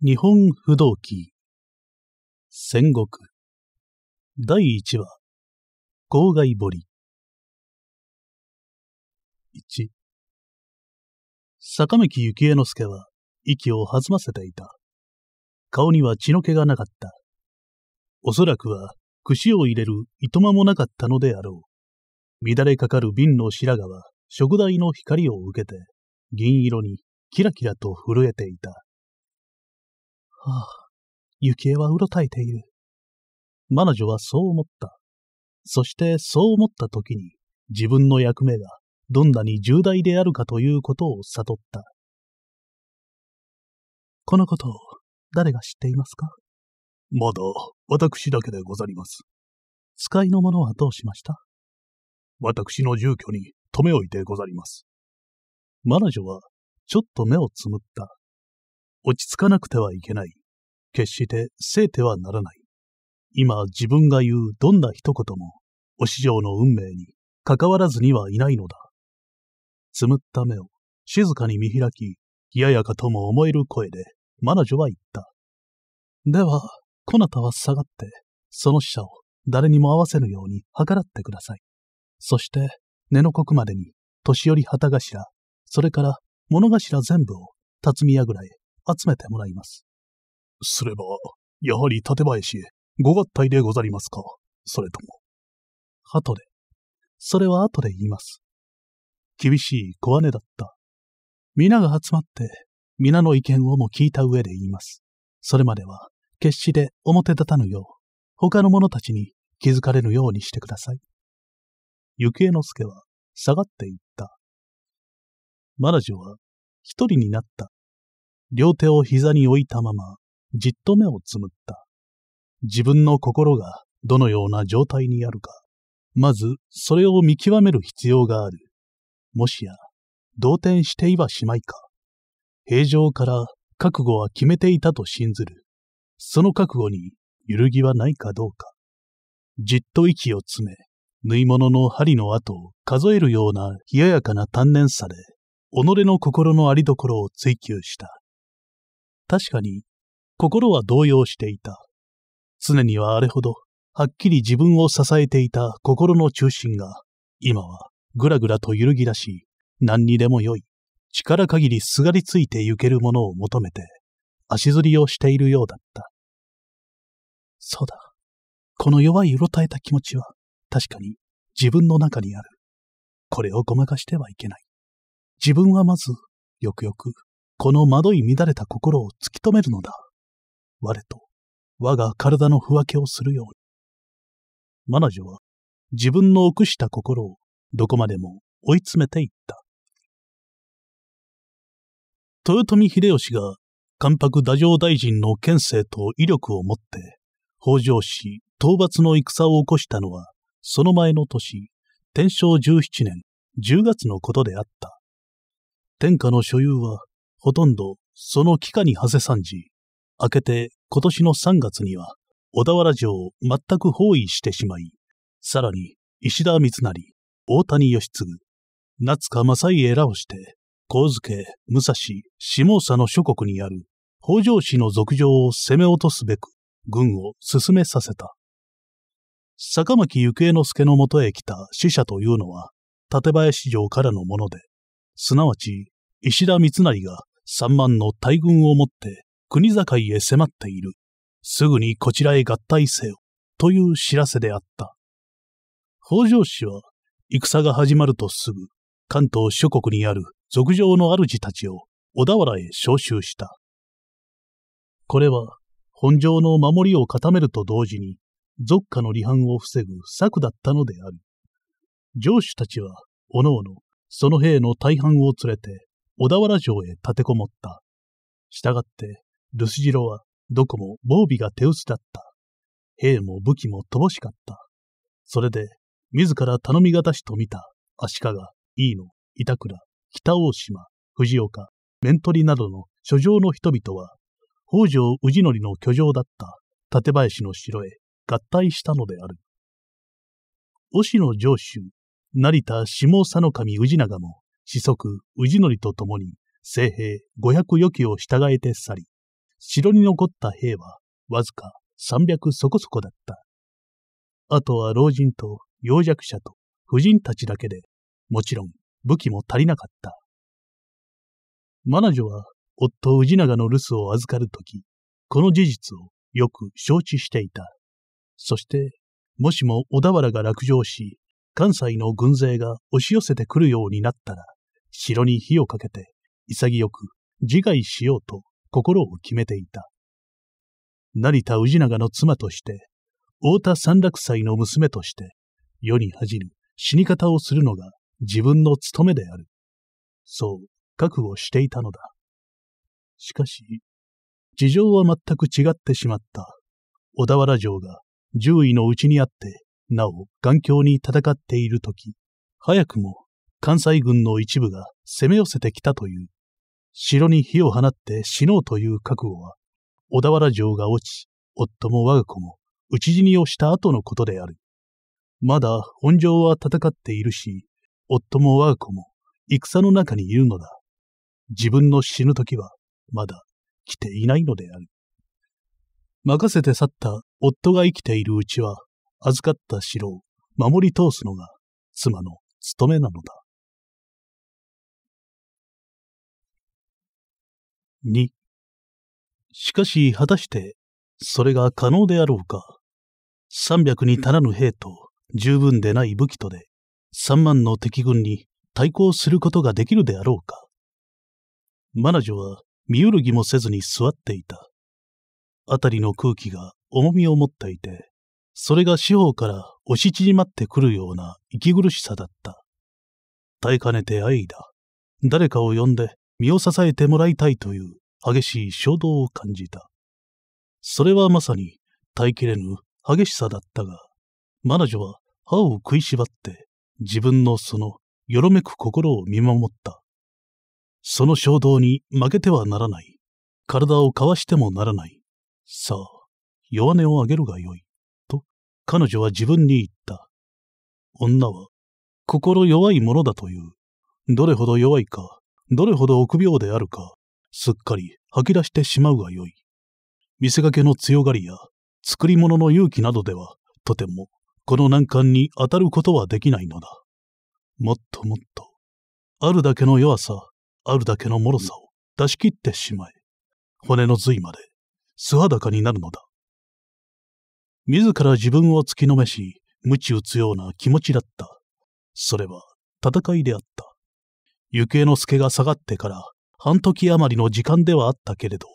日本不動記戦国第1話郊外堀1坂巻幸恵之助は息を弾ませていた。顔には血の気がなかった。おそらくは串を入れる糸間もなかったのであろう。乱れかかる瓶の白髪は食材の光を受けて銀色にキラキラと震えていた。はあ、幸恵はうろたえている。彼女はそう思った。そしてそう思った時に自分の役目がどんなに重大であるかということを悟った。このことを誰が知っていますかまだ私だけでござります。使いの者はどうしました私の住居に留め置いてござります。彼女はちょっと目をつむった。落ち着かなくてはいけない。決してせてはならない。今自分が言うどんな一言も、お師匠の運命に関わらずにはいないのだ。つむった目を静かに見開き、ややかとも思える声で、マナジョは言った。では、こなたは下がって、その死者を誰にも会わせぬように計らってください。そして、根の刻までに、年寄り旗頭、それから物頭全部を辰巳櫓へ集めてもらいます。すれば、やはり立林へご合体でござりますかそれとも。後で。それは後で言います。厳しい小姉だった。皆が集まって、皆の意見をも聞いた上で言います。それまでは、決して表立たぬよう、他の者たちに気づかれぬようにしてください。幸恵之助は下がっていった。マラジョは一人になった両手を膝に置いたまま、じっと目をつむった。自分の心がどのような状態にあるか、まずそれを見極める必要がある。もしや、動転していはしまいか。平常から覚悟は決めていたと信ずる。その覚悟に揺るぎはないかどうか。じっと息を詰め、縫い物の針の跡を数えるような冷ややかな丹念さで、己の心のありどころを追求した。確かに、心は動揺していた。常にはあれほど、はっきり自分を支えていた心の中心が、今はぐらぐらと揺るぎらし、何にでもよい、力限りすがりついてゆけるものを求めて、足ずりをしているようだった。そうだ。この弱いうろたえた気持ちは、確かに自分の中にある。これをごまかしてはいけない。自分はまず、よくよくこの惑い乱れた心を突き止めるのだ。我と、我が体の不分けをするように。マナジョは、自分の臆した心を、どこまでも追い詰めていった。豊臣秀吉が、関白太政大臣の権勢と威力を持って、北条氏討伐の戦を起こしたのは、その前の年、天正17年10月のことであった。天下の所有はほとんどその期間に馳せ参じ、明けて今年の3月には小田原城を全く包囲してしまい、さらに石田三成、大谷義次、夏川正家らをして、神月、武蔵、下佐の諸国にある北条氏の俗情を攻め落とすべく、軍を進めさせた。坂巻幸恵之助のもとへ来た死者というのは、館林城からのもので、すなわち石田三成が3万の大軍をもって国境へ迫っている。すぐにこちらへ合体せよ。という知らせであった。北条氏は、戦が始まるとすぐ、関東諸国にある俗上の主たちを小田原へ召集した。これは、本城の守りを固めると同時に、俗下の離反を防ぐ策だったのである。城主たちは、おのおの、その兵の大半を連れて、小田原城へ立てこもった。したがって、留守城はどこも防備が手薄だった。兵も武器も乏しかった。それで、自ら頼みがしと見た足利、飯野、板倉、北大島、藤岡、面取りなどの諸城の人々は、北条氏則の居城だった館林の城へ合体したのである。忍野城主、成田下佐の守氏長も、子息、氏りと共に、聖兵五百余機を従えて去り、城に残った兵は、わずか三百そこそこだった。あとは老人と養弱者と婦人たちだけで、もちろん武器も足りなかった。マナジョは夫氏長の留守を預かるとき、この事実をよく承知していた。そして、もしも小田原が落城し、関西の軍勢が押し寄せてくるようになったら、城に火をかけて、潔く自害しようと心を決めていた。成田氏長の妻として、太田三楽祭の娘として、世に恥じる死に方をするのが自分の務めである。そう、覚悟していたのだ。しかし、事情は全く違ってしまった。小田原城が獣医のうちにあって、なお頑強に戦っている時、早くも関西軍の一部が攻め寄せてきたという、城に火を放って死のうという覚悟は、小田原城が落ち、夫も我が子も討ち死にをした後のことである。まだ本城は戦っているし、夫も我が子も戦の中にいるのだ。自分の死ぬ時はまだ来ていないのである。任せて去った夫が生きているうちは、預かった城を守り通すのが妻の務めなのだ。2しかし果たしてそれが可能であろうか300に足らぬ兵と十分でない武器とで3万の敵軍に対抗することができるであろうかマナジョは身揺るぎもせずに座っていた辺りの空気が重みを持っていてそれが四方から押し縮まってくるような息苦しさだった耐えかねて愛だ誰かを呼んで身を支えてもらいたいという激しい衝動を感じた。それはまさに耐えきれぬ激しさだったが、マナジョは歯を食いしばって自分のそのよろめく心を見守った。その衝動に負けてはならない。体をかわしてもならない。さあ、弱音をあげるがよい。と、彼女は自分に言った。女は、心弱いものだという。どれほど弱いか、どれほど臆病であるか、すっかり吐き出してしまうがよい。見せかけの強がりや、作り物の勇気などでは、とても、この難関に当たることはできないのだ。もっともっと、あるだけの弱さ、あるだけの脆さを出し切ってしまえ、骨の髄まで素裸になるのだ。自ら自分を突きのめし、無知打つような気持ちだった。それは戦いであった。行恵之助が下がってから半時余りの時間ではあったけれど、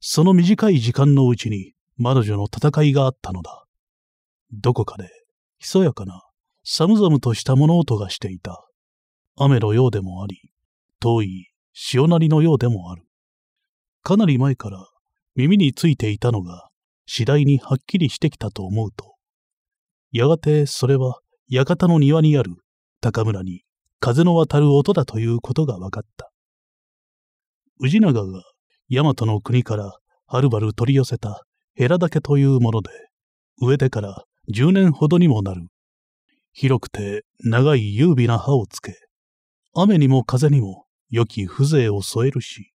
その短い時間のうちに魔女の戦いがあったのだ。どこかで、ひそやかな、寒々とした物音がしていた。雨のようでもあり、遠い潮なりのようでもある。かなり前から耳についていたのが、次第にはっきりしてきたと思うと、やがてそれは館の庭にある高村に風の渡る音だということが分かった。氏長が大和の国からはるばる取り寄せたヘラ竹というもので、植えてから10年ほどにもなる。広くて長い優美な葉をつけ、雨にも風にも良き風情を添えるし、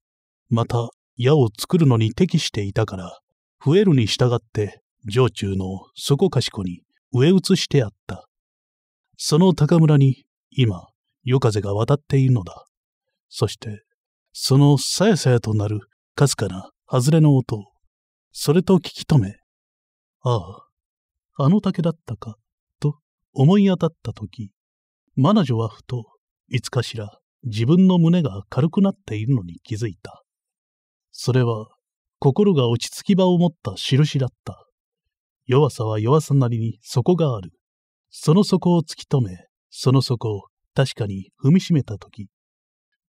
また矢を作るのに適していたから、増えるに従って城中のそこかしこに植え移してあった。その高村に今、夜風が渡っているのだ。そして、そのさやさやとなるかすかな外れの音を、それと聞き止め、ああ、あの竹だったか、と思い当たったとき、マナジョはふと、いつかしら自分の胸が軽くなっているのに気づいた。それは、心が落ち着き場を持った印だった。弱さは弱さなりに底がある。その底を突き止め、その底を確かに踏みしめた時、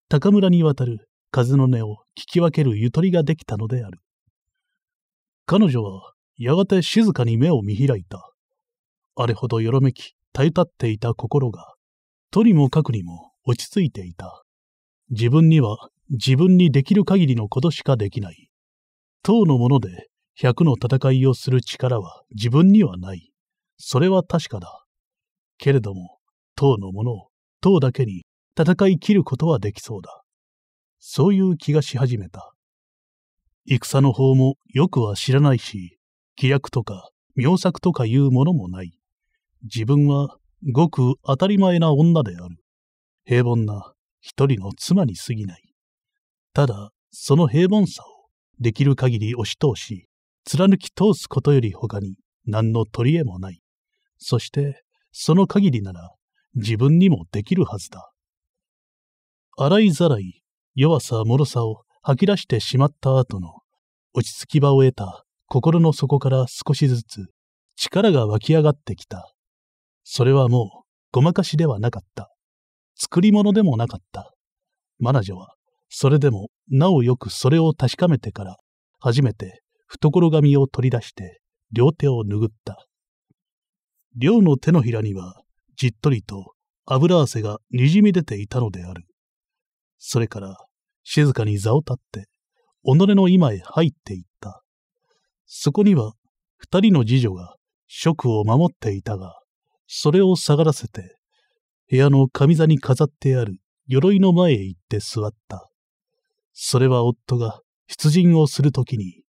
高村に渡る風の音を聞き分けるゆとりができたのである。彼女はやがて静かに目を見開いた。あれほどよろめき、耐え立っていた心が、とにもかくにも落ち着いていた。自分には自分にできる限りのことしかできない。党のもので100の戦いをする力は自分にはない。それは確かだ。けれども、党のものを党だけに戦い切ることはできそうだ。そういう気がし始めた。戦の方もよくは知らないし、規約とか妙策とかいうものもない。自分はごく当たり前な女である。平凡な一人の妻に過ぎない。ただ、その平凡さをできる限り押し通し、貫き通すことより他に何の取り柄もない。そして、その限りなら自分にもできるはずだ。洗いざらい、弱さ脆さを吐き出してしまった後の、落ち着き場を得た心の底から少しずつ力が湧き上がってきた。それはもうごまかしではなかった。作り物でもなかった。マナジは、それでもなおよくそれを確かめてから、初めて懐紙を取り出して両手を拭った。両の手のひらにはじっとりと油汗がにじみ出ていたのである。それから、静かに座を立って、己の今へ入っていった。そこには、二人の次女が、職を守っていたが、それを下がらせて、部屋の上座に飾ってある鎧の前へ行って座った。それは夫が出陣をするときに、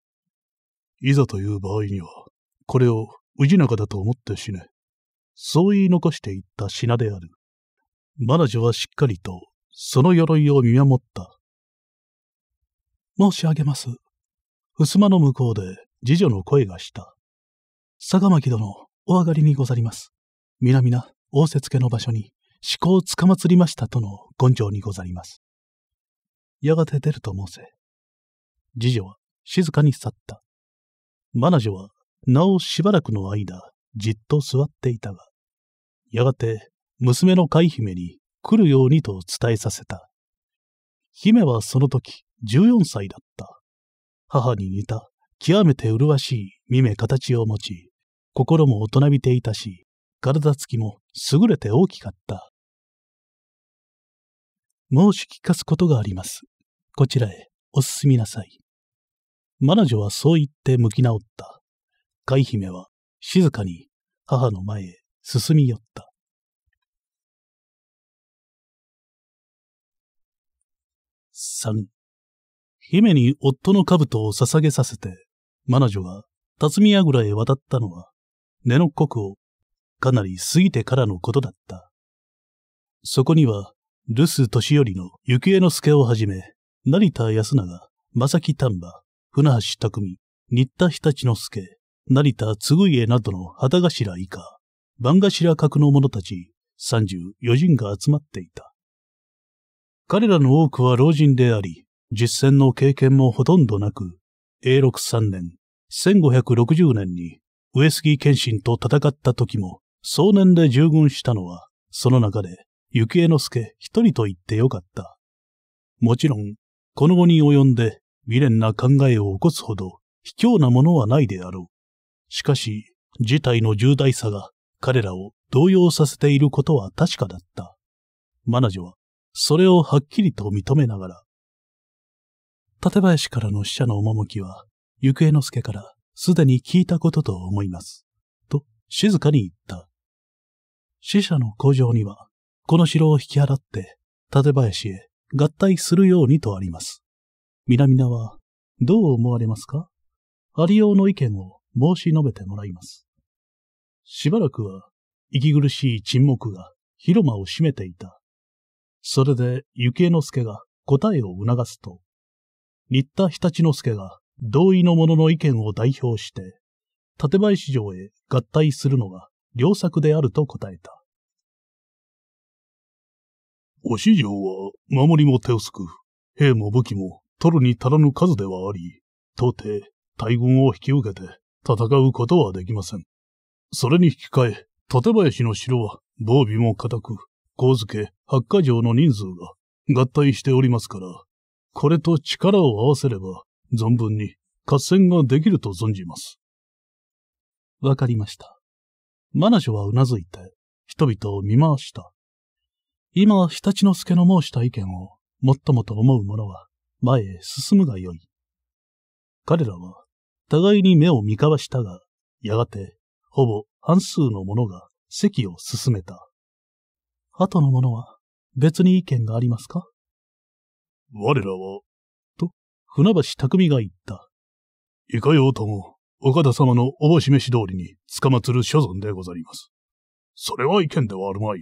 いざという場合には、これを宇治中だと思って死ね。そう言い残していった品である。マラジョはしっかりと、その鎧を見守った。申し上げます。襖の向こうで、次女の声がした。坂巻殿、お上がりにござります。皆々、仰せつけの場所に、思考をつかまつりましたとの根性にござります。やがて出ると申せ。次女は静かに去った。マナ女は、なおしばらくの間、じっと座っていたが、やがて娘の海姫に来るようにと伝えさせた。姫はその時14歳だった。母に似た極めて麗しい見目形を持ち、心も大人びていたし、体つきも優れて大きかった。申し聞かすことがあります。こちらへお進みなさい。魔女はそう言って向き直った。海姫は静かに母の前へ進み寄った。三、姫に夫の兜を捧げさせて、マナ女が辰巳櫓へ渡ったのは、根の刻をかなり過ぎてからのことだった。そこには、留守年寄りの行方の助をはじめ、成田康永、正木丹波、船橋匠、新田日立之助、成田嗣家などの旗頭以下、番頭格の者たち三十四人が集まっていた。彼らの多くは老人であり、実践の経験もほとんどなく、永禄三年、五百六十年に上杉謙信と戦った時も、壮年で従軍したのは、その中で、幸恵之助一人と言ってよかった。もちろん、この後に及んで未練な考えを起こすほど卑怯なものはないであろう。しかし、事態の重大さが彼らを動揺させていることは確かだった。マナジョは、それをはっきりと認めながら、館林からの死者の趣は、行方之助からすでに聞いたことと思います。と、静かに言った。死者の工場には、この城を引き払って、館林へ合体するようにとあります。南名は、どう思われますかありようの意見を申し述べてもらいます。しばらくは、息苦しい沈黙が広間を占めていた。それで、幸恵之助が答えを促すと、新田日立之助が同意の者の意見を代表して、館林城へ合体するのが良策であると答えた。お市場は守りも手薄く、兵も武器も取るに足らぬ数ではあり、到底大軍を引き受けて戦うことはできません。それに引き換え、館林の城は防備も固く、小付、八ヶ城の人数が合体しておりますから、これと力を合わせれば、存分に合戦ができると存じます。わかりました。マナショはうなずいて、人々を見回した。今、日立之助の申した意見を、もっともと思う者は、前へ進むがよい。彼らは、互いに目を見交わしたが、やがて、ほぼ半数の者が席を進めた。後の者は別に意見がありますか我らは、と、船橋匠が言った。いかようとも、岡田様のおぼしめし通りに捕まつる所存でございます。それは意見ではあるまい。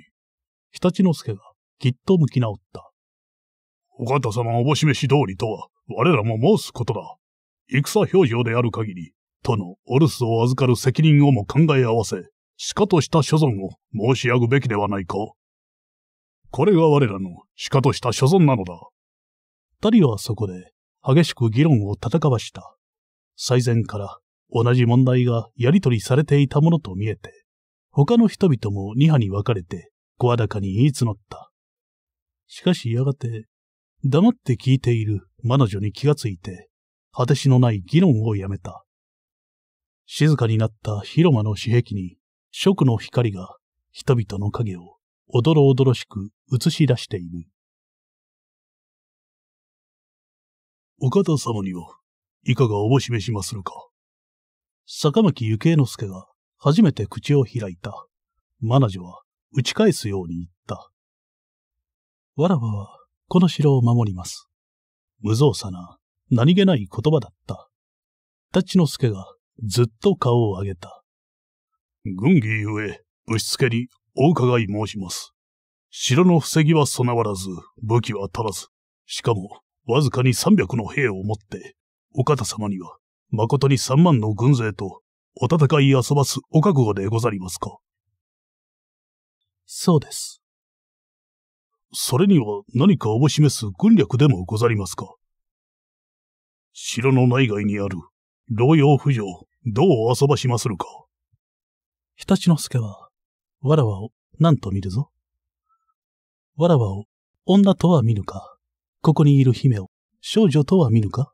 日立之助がきっと向き直った。岡田様おぼしめし通りとは、我らも申すことだ。戦表情である限り、とのお留守を預かる責任をも考え合わせ、しかとした所存を申し上げべきではないか。これが我らのしかとした所存なのだ。二人はそこで激しく議論を戦わした。最前から同じ問題がやり取りされていたものと見えて、他の人々も二派に分かれて、声高に言い募った。しかしやがて、黙って聞いている魔の女に気がついて、果てしのない議論をやめた。静かになった広間の私壁に、食の光が人々の影をおどろおどろしく映し出している。お方様にはいかがおぼしめしまするか。坂巻幸恵之助が初めて口を開いた。マナジョは打ち返すように言った。わらわはこの城を守ります。無造作な何気ない言葉だった。立之助がずっと顔を上げた。軍議ゆえ、ぶしつけにお伺い申します。城の防ぎは備わらず、武器は足らず、しかも、わずかに三百の兵を持って、お方様には、誠に三万の軍勢と、お戦い遊ばすお覚悟でござりますか。そうです。それには何かおぼしめす軍略でもござりますか。城の内外にある、老養婦女、どう遊ばしまするか。日立之助は、わらわを何と見るぞ。わらわを女とは見ぬか、ここにいる姫を少女とは見ぬか。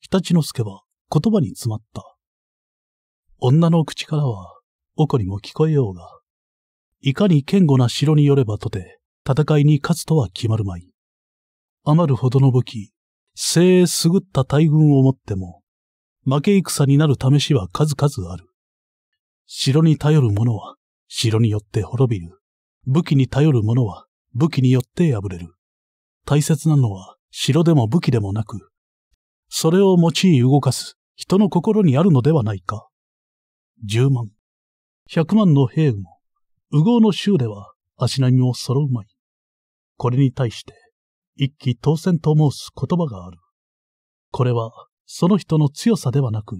日立之助は言葉に詰まった。女の口からは、奥にも聞こえようが、いかに堅固な城によればとて、戦いに勝つとは決まるまい。余るほどの武器、精鋭ぐった大軍を持っても、負け戦になる試しは数々ある。城に頼る者は、城によって滅びる。武器に頼る者は、武器によって破れる。大切なのは、城でも武器でもなく、それを用い動かす人の心にあるのではないか。十万、百万の兵も、右豪の州では足並みも揃うまい。これに対して、一気当選と申す言葉がある。これは、その人の強さではなく、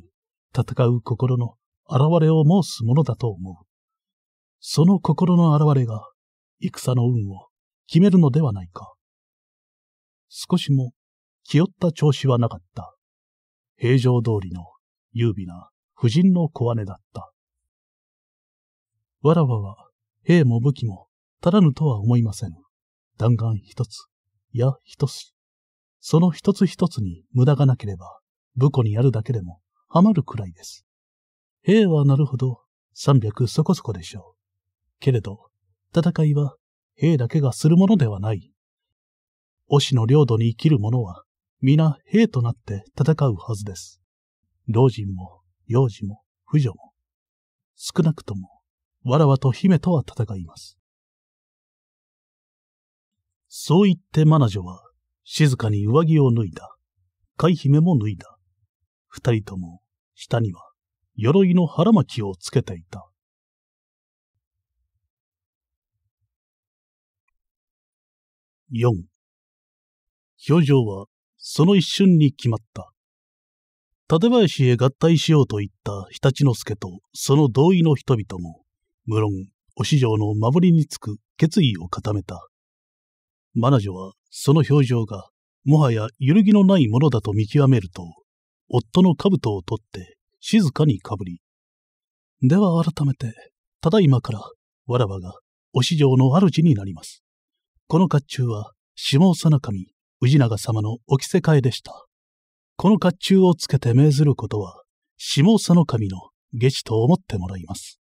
戦う心の現れを申すものだと思う。その心の現れが、戦の運を決めるのではないか。少しも、気負った調子はなかった。平常通りの、優美な、夫人の小姉だった。わらわは、兵も武器も、足らぬとは思いません。弾丸一つ、や一し。その一つ一つに無駄がなければ、武庫にあるだけでも、はまるくらいです。兵はなるほど、三百そこそこでしょう。けれど、戦いは、兵だけがするものではない。推しの領土に生きる者は、皆兵となって戦うはずです。老人も、幼児も、婦女も。少なくとも、わらわと姫とは戦います。そう言ってマナ女は、静かに上着を脱いだ。貝姫も脱いだ。二人とも、下には、鎧の腹巻きをつけていた。四。表情はその一瞬に決まった。館林へ合体しようと言った日立之助とその同意の人々も、無論、お市場の守りにつく決意を固めた。マナジョはその表情がもはや揺るぎのないものだと見極めると、夫の兜を取って静かにかぶり、では改めて、ただいまから、わらわが、お市場の主になります。この甲冑は、下佐中氏長様のお着せ替えでした。この甲冑をつけて命ずることは、下佐の神の下地と思ってもらいます。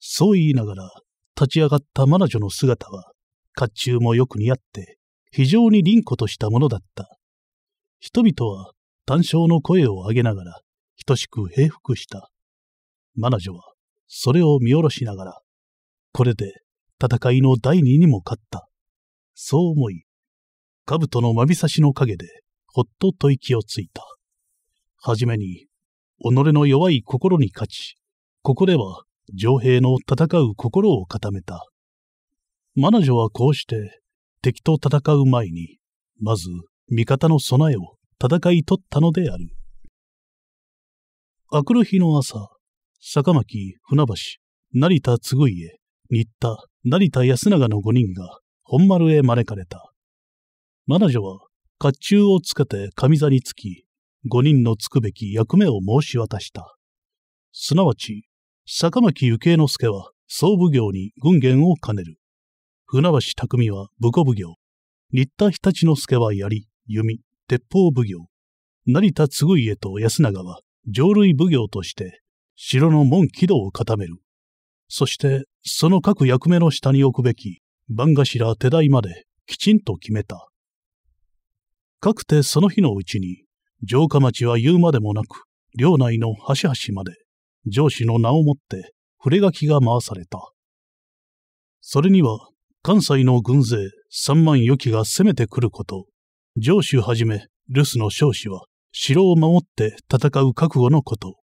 そう言いながら、立ち上がった魔女の姿は、甲冑もよく似合って、非常に凛子としたものだった。人々は、単勝の声を上げながら、等しく平服した。マナジョは、それを見下ろしながら、これで、戦いの第二にも勝った。そう思い、兜のまびさしの陰で、ほっと吐息をついた。はじめに、己の弱い心に勝ち、ここでは、上兵の戦う心を固めた。マナジョはこうして敵と戦う前に、まず味方の備えを戦い取ったのである。明くる日の朝、坂巻、船橋、成田嗣家、新田、成田安永の5人が本丸へ招かれた。マナジョは甲冑をつけて上座につき、5人のつくべき役目を申し渡した。すなわち、坂巻幸恵之助は総奉行に軍言を兼ねる。船橋匠は武庫奉行、新田日立之助は槍、弓、鉄砲奉行、成田嗣家と安永は上類奉行として城の門軌道を固める。そしてその各役目の下に置くべき番頭手代まできちんと決めた。かくてその日のうちに城下町は言うまでもなく領内の端々まで上司の名をもって触れ書きが回された。それには関西の軍勢三万余機が攻めてくること、上州はじめ留守の少子は城を守って戦う覚悟のこと、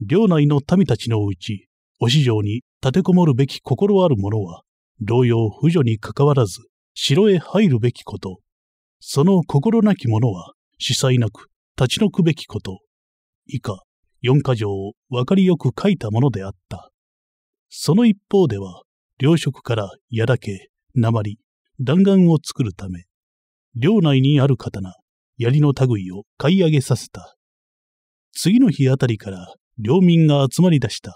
領内の民たちのうち、お市場に立てこもるべき心ある者は、同様婦女にかかわらず、城へ入るべきこと、その心なき者は、司祭なく立ち退くべきこと、以下、四箇条を分かりよく書いたものであった。その一方では、糧食から矢だけ、鉛、弾丸を作るため、領内にある刀、槍の類を買い上げさせた。次の日あたりから領民が集まり出した。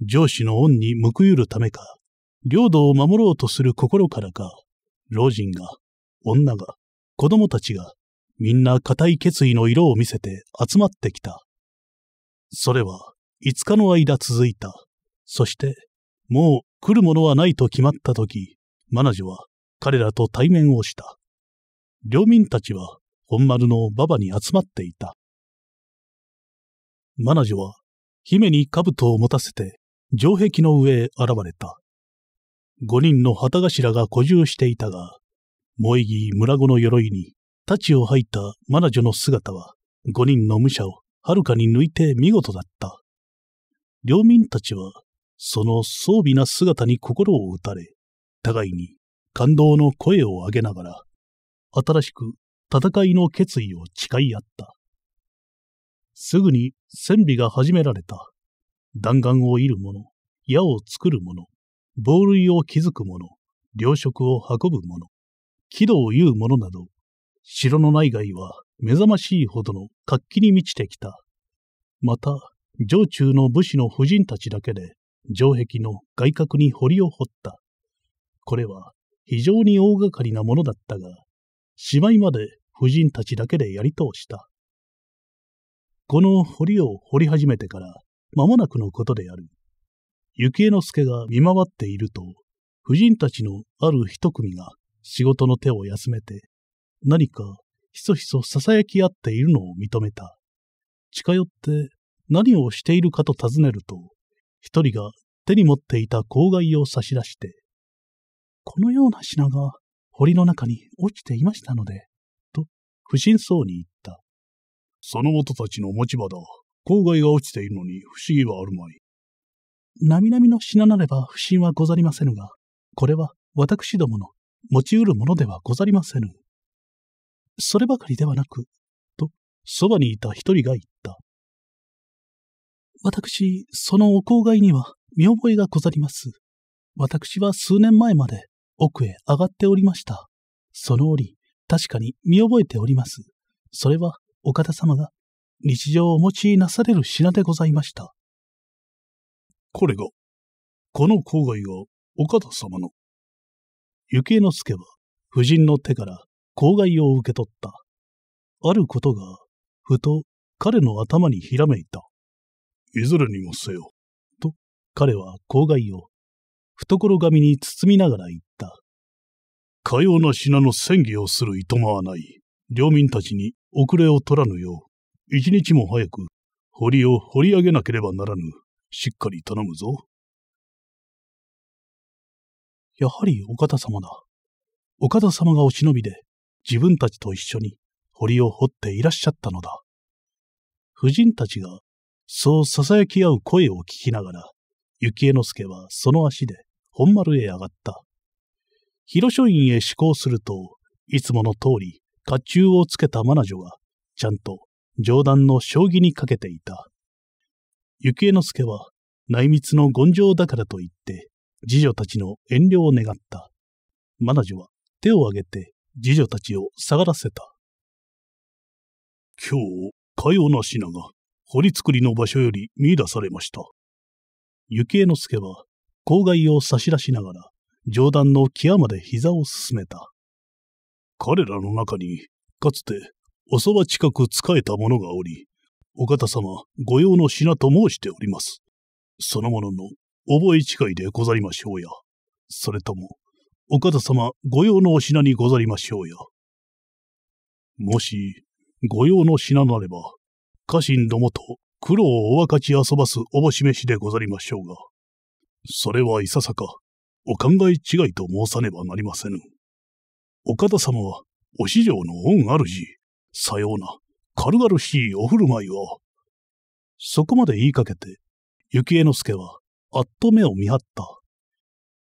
上司の恩に報ゆるためか、領土を守ろうとする心からか、老人が、女が、子供たちが、みんな固い決意の色を見せて集まってきた。それは、5日の間続いた。そして、もう来るものはないと決まった時、マナジは彼らと対面をした。領民たちは本丸の馬場に集まっていた。マナジは姫に兜を持たせて城壁の上へ現れた。五人の旗頭が固住していたが、萌木村子の鎧に、太刀を吐いたマナジョの姿は、五人の武者を遥かに抜いて見事だった。領民たちはその装備な姿に心を打たれ、互いに感動の声を上げながら、新しく戦いの決意を誓い合った。すぐに戦備が始められた。弾丸を射る者、矢を作る者、防塁を築く者、糧食を運ぶ者、軌道を言う者など、城の内外は目覚ましいほどの活気に満ちてきた。また、城中の武士の婦人たちだけで、城壁の外角に堀を掘った。これは非常に大掛かりなものだったが、しまいまで婦人たちだけでやり通した。この堀を掘り始めてから間もなくのことである。幸恵之助が見回っていると、婦人たちのある一組が仕事の手を休めて、何かひそひそ囁き合っているのを認めた。近寄って何をしているかと尋ねると、一人が手に持っていた郊外を差し出して、このような品が堀の中に落ちていましたので、と不審そうに言った。その者たちの持ち場だ。郊外が落ちているのに不思議はあるまい。なみなみの品なれば不審はござりませぬが、これは私どもの持ち得るものではござりませぬ。そればかりではなく、と、そばにいた一人が言った。私、そのお郊外には見覚えがござります。私は数年前まで奥へ上がっておりました。その折、確かに見覚えております。それは、お方様が日常をお持ちなされる品でございました。これが、この郊外がお方様の。幸之助は、夫人の手から郊外を受け取った。あることが、ふと彼の頭にひらめいた。いずれにもせよ。と、彼は郊外を、懐紙に包みながら言った。かような品の戦議をするいとまはない。領民たちに遅れを取らぬよう、一日も早く、堀を掘り上げなければならぬ。しっかり頼むぞ。やはりお方様だ。お方様がお忍びで、自分たちと一緒に堀を掘っていらっしゃったのだ。夫人たちがそう囁き合う声を聞きながら、幸恵之助はその足で本丸へ上がった。広書院へ志向すると、いつもの通り、甲冑をつけた魔女女が、ちゃんと上段の将棋にかけていた。幸恵之助は、内密の権情だからと言って、次女たちの遠慮を願った。魔女女は手を挙げて、次女たちを下がらせた。今日、かよなしなが、堀作りの場所より見出されました。幸恵之助は、郊外を差し出しながら、上段の際まで膝を進めた。彼らの中に、かつて、おそば近く仕えた者がおり、お方様御用の品と申しております。その者の覚え違いでござりましょうや。それとも、お方様御用のお品にござりましょうや。もし、御用の品なれば、家臣どもと苦労をお分かち遊ばすおぼし飯でござりましょうが、それはいささか、お考え違いと申さねばなりませぬ。岡田様は、お市場の恩あるじ、さような、軽々しいお振る舞いを。そこまで言いかけて、幸恵之助は、あっと目を見張った。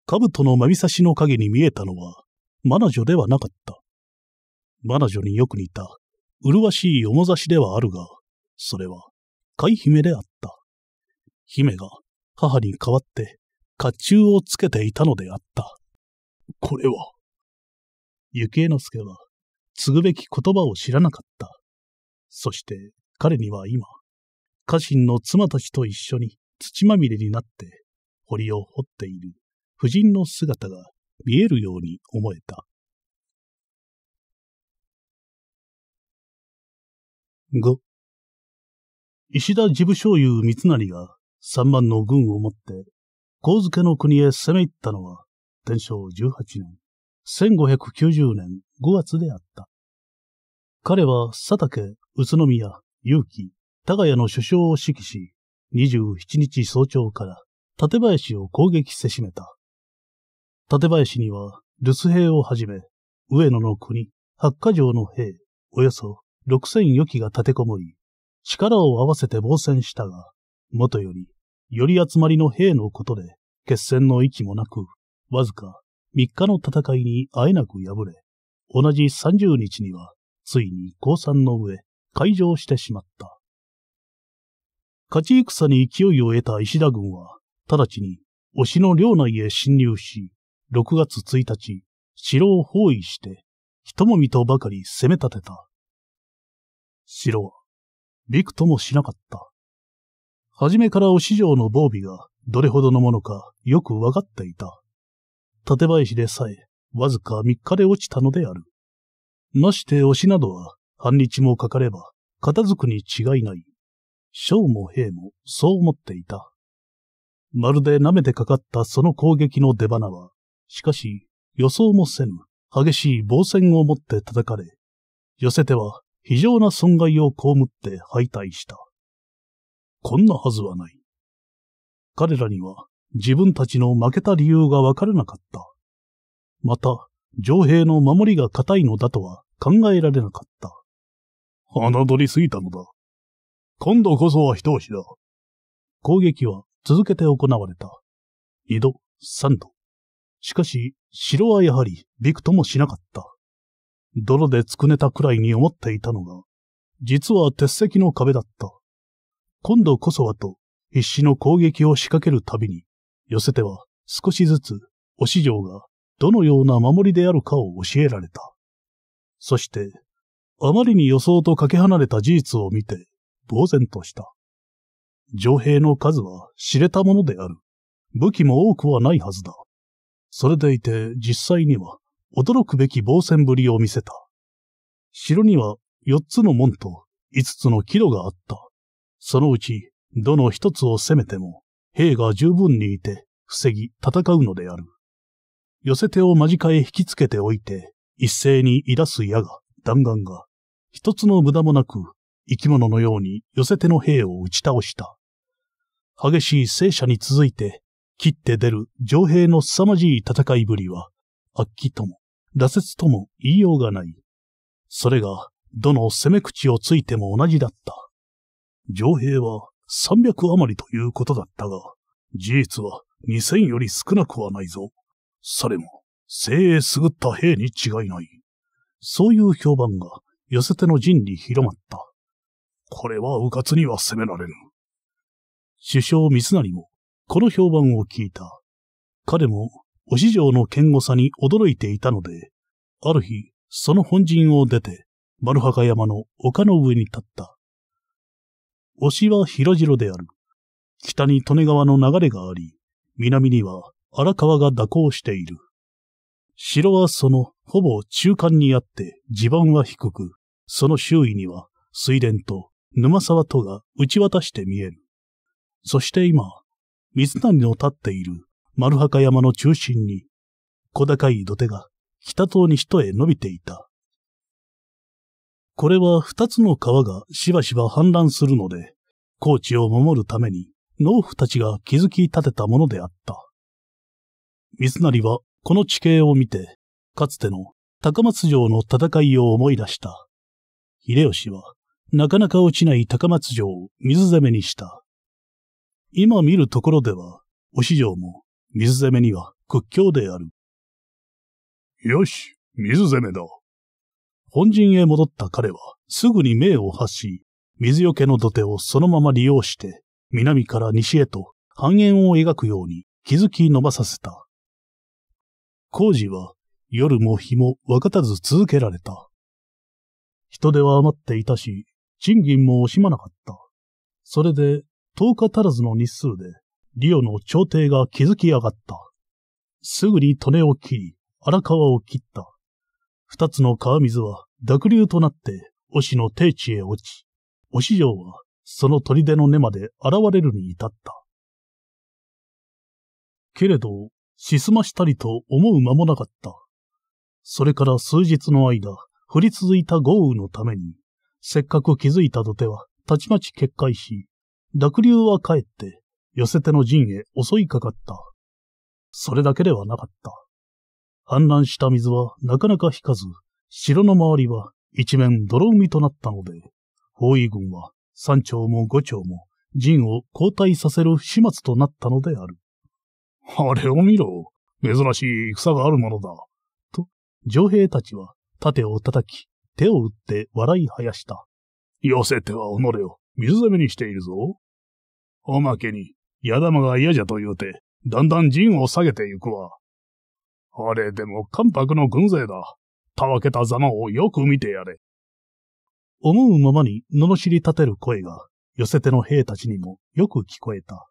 兜のまみさしの影に見えたのは、魔女ではなかった。魔女によく似た、麗しい面差しではあるが、それは、貝姫であった。姫が母に代わって甲冑をつけていたのであった。これは。幸恵之助は、継ぐべき言葉を知らなかった。そして彼には今、家臣の妻たちと一緒に土まみれになって堀を掘っている夫人の姿が見えるように思えた。5石田事部所有三成が三万の軍を持って、神付の国へ攻め入ったのは、天正十八年、五百九十年五月であった。彼は佐竹、宇都宮、結城、高谷の首相を指揮し、二十七日早朝から立林を攻撃せしめた。立林には、留守兵をはじめ、上野の国、八ヶ城の兵、およそ六千余機が立てこもり、力を合わせて防戦したが、もとより、より集まりの兵のことで、決戦の息もなく、わずか3日の戦いにあえなく敗れ、同じ30日には、ついに降参の上、開城してしまった。勝ち戦に勢いを得た石田軍は、直ちに、推しの領内へ侵入し、6月1日、城を包囲して、人もみとばかり攻め立てた。城は、びくともしなかった。はじめからお市場の防備がどれほどのものかよくわかっていた。縦林でさえわずか三日で落ちたのである。まして推しなどは半日もかかれば片付くに違いない。将も兵もそう思っていた。まるで舐めてかかったその攻撃の出花は、しかし予想もせぬ激しい防戦をもって叩かれ、寄せては非常な損害を被って敗退した。こんなはずはない。彼らには自分たちの負けた理由がわからなかった。また、上兵の守りが固いのだとは考えられなかった。侮りすぎたのだ。今度こそは一押しだ。攻撃は続けて行われた。二度、三度。しかし、城はやはりびくともしなかった。泥でつくねたくらいに思っていたのが、実は鉄石の壁だった。今度こそはと、必死の攻撃を仕掛けるたびに、寄せては少しずつ、お師匠がどのような守りであるかを教えられた。そして、あまりに予想とかけ離れた事実を見て、呆然とした。上兵の数は知れたものである。武器も多くはないはずだ。それでいて実際には驚くべき防戦ぶりを見せた。城には四つの門と五つの木戸があった。そのうち、どの一つを攻めても、兵が十分にいて、防ぎ、戦うのである。寄せ手を間近へ引きつけておいて、一斉にいらす矢が、弾丸が、一つの無駄もなく、生き物のように寄せ手の兵を打ち倒した。激しい戦車に続いて、切って出る上兵の凄まじい戦いぶりは、悪鬼とも、挫説とも言いようがない。それが、どの攻め口をついても同じだった。上兵は三百余りということだったが、事実は二千より少なくはないぞ。それも、精鋭すぐった兵に違いない。そういう評判が寄せての陣に広まった。これは迂闊には攻められぬ。首相三成もこの評判を聞いた。彼もお師匠の堅固さに驚いていたので、ある日、その本陣を出て、丸墓山の丘の上に立った。推しは広城である。北に利根川の流れがあり、南には荒川が蛇行している。城はそのほぼ中間にあって地盤は低く、その周囲には水田と沼沢とが打ち渡して見える。そして今、水谷の立っている丸墓山の中心に、小高い土手が北東に一へ伸びていた。これは二つの川がしばしば氾濫するので、高地を守るために農夫たちが築き立てたものであった。三成はこの地形を見て、かつての高松城の戦いを思い出した。秀吉は、なかなか落ちない高松城を水攻めにした。今見るところでは、お市城も水攻めには屈強である。よし、水攻めだ。本陣へ戻った彼は、すぐに命を発し、水よけの土手をそのまま利用して、南から西へと半円を描くように気づき伸ばさせた。工事は夜も日も分かたず続けられた。人手は余っていたし、賃金も惜しまなかった。それで、10日足らずの日数で、リオの朝廷が築き上がった。すぐに利根を切り、荒川を切った。二つの川水は濁流となって、おしの定地へ落ち、おし城はその砦の根まで現れるに至った。けれど、沈ましたりと思う間もなかった。それから数日の間、降り続いた豪雨のために、せっかく気づいた土手はたちまち決壊し、濁流は帰って寄せ手の陣へ襲いかかった。それだけではなかった。氾濫した水はなかなか引かず、城の周りは一面泥海となったので、包囲軍は三丁も五丁も陣を交代させる始末となったのである。あれを見ろ。珍しい戦があるものだ。と、上兵たちは盾を叩き、手を打って笑い生やした。寄せては己を水攻めにしているぞ。おまけに、矢玉が嫌じゃと言うて、だんだん陣を下げていくわ。あれでも関白の軍勢だ。たわけたざまをよく見てやれ。思うままに罵り立てる声が、寄せての兵たちにもよく聞こえた。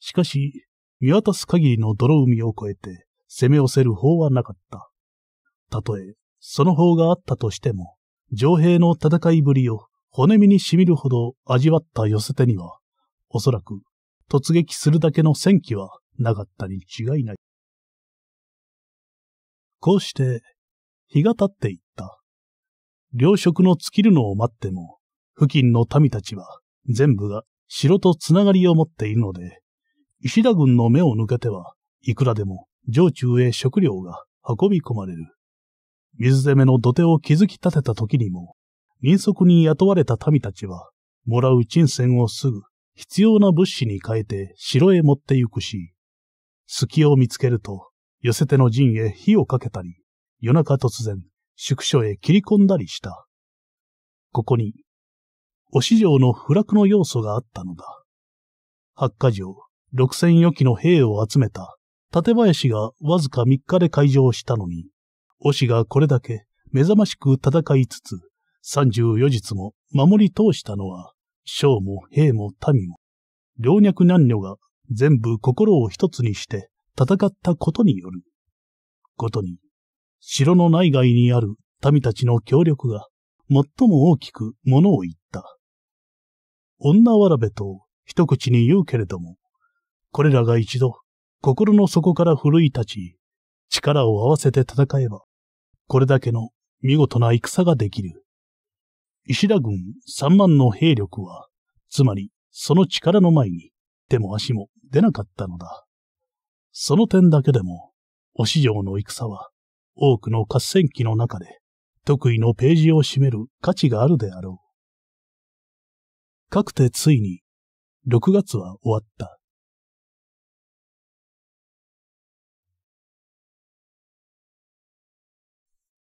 しかし、見渡す限りの泥海を越えて攻め寄せる方はなかった。たとえ、その方があったとしても、上兵の戦いぶりを骨身に染みるほど味わった寄せ手には、おそらく突撃するだけの戦機はなかったに違いない。こうして、日が経っていった。糧食の尽きるのを待っても、付近の民たちは全部が城とつながりを持っているので、石田軍の目を抜けては、いくらでも城中へ食料が運び込まれる。水攻めの土手を築き立てた時にも、人足に雇われた民たちは、もらう賃銭をすぐ必要な物資に変えて城へ持って行くし、隙を見つけると、寄せ手の陣へ火をかけたり、夜中突然、宿所へ切り込んだりした。ここに、お市場の不落の要素があったのだ。八ヶ城、六千余機の兵を集めた、館林がわずか三日で開場したのに、お市がこれだけ目覚ましく戦いつつ、三十余日も守り通したのは、将も兵も民も、両脈男女が全部心を一つにして戦ったことによる。ことに、城の内外にある民たちの協力が最も大きくものを言った。女わらべと一口に言うけれども、これらが一度心の底から奮い立ち、力を合わせて戦えば、これだけの見事な戦ができる。石田軍三万の兵力は、つまりその力の前に手も足も出なかったのだ。その点だけでも、お市場の戦は、多くの合戦機の中で、得意のページを占める価値があるであろう。かくてついに、六月は終わった。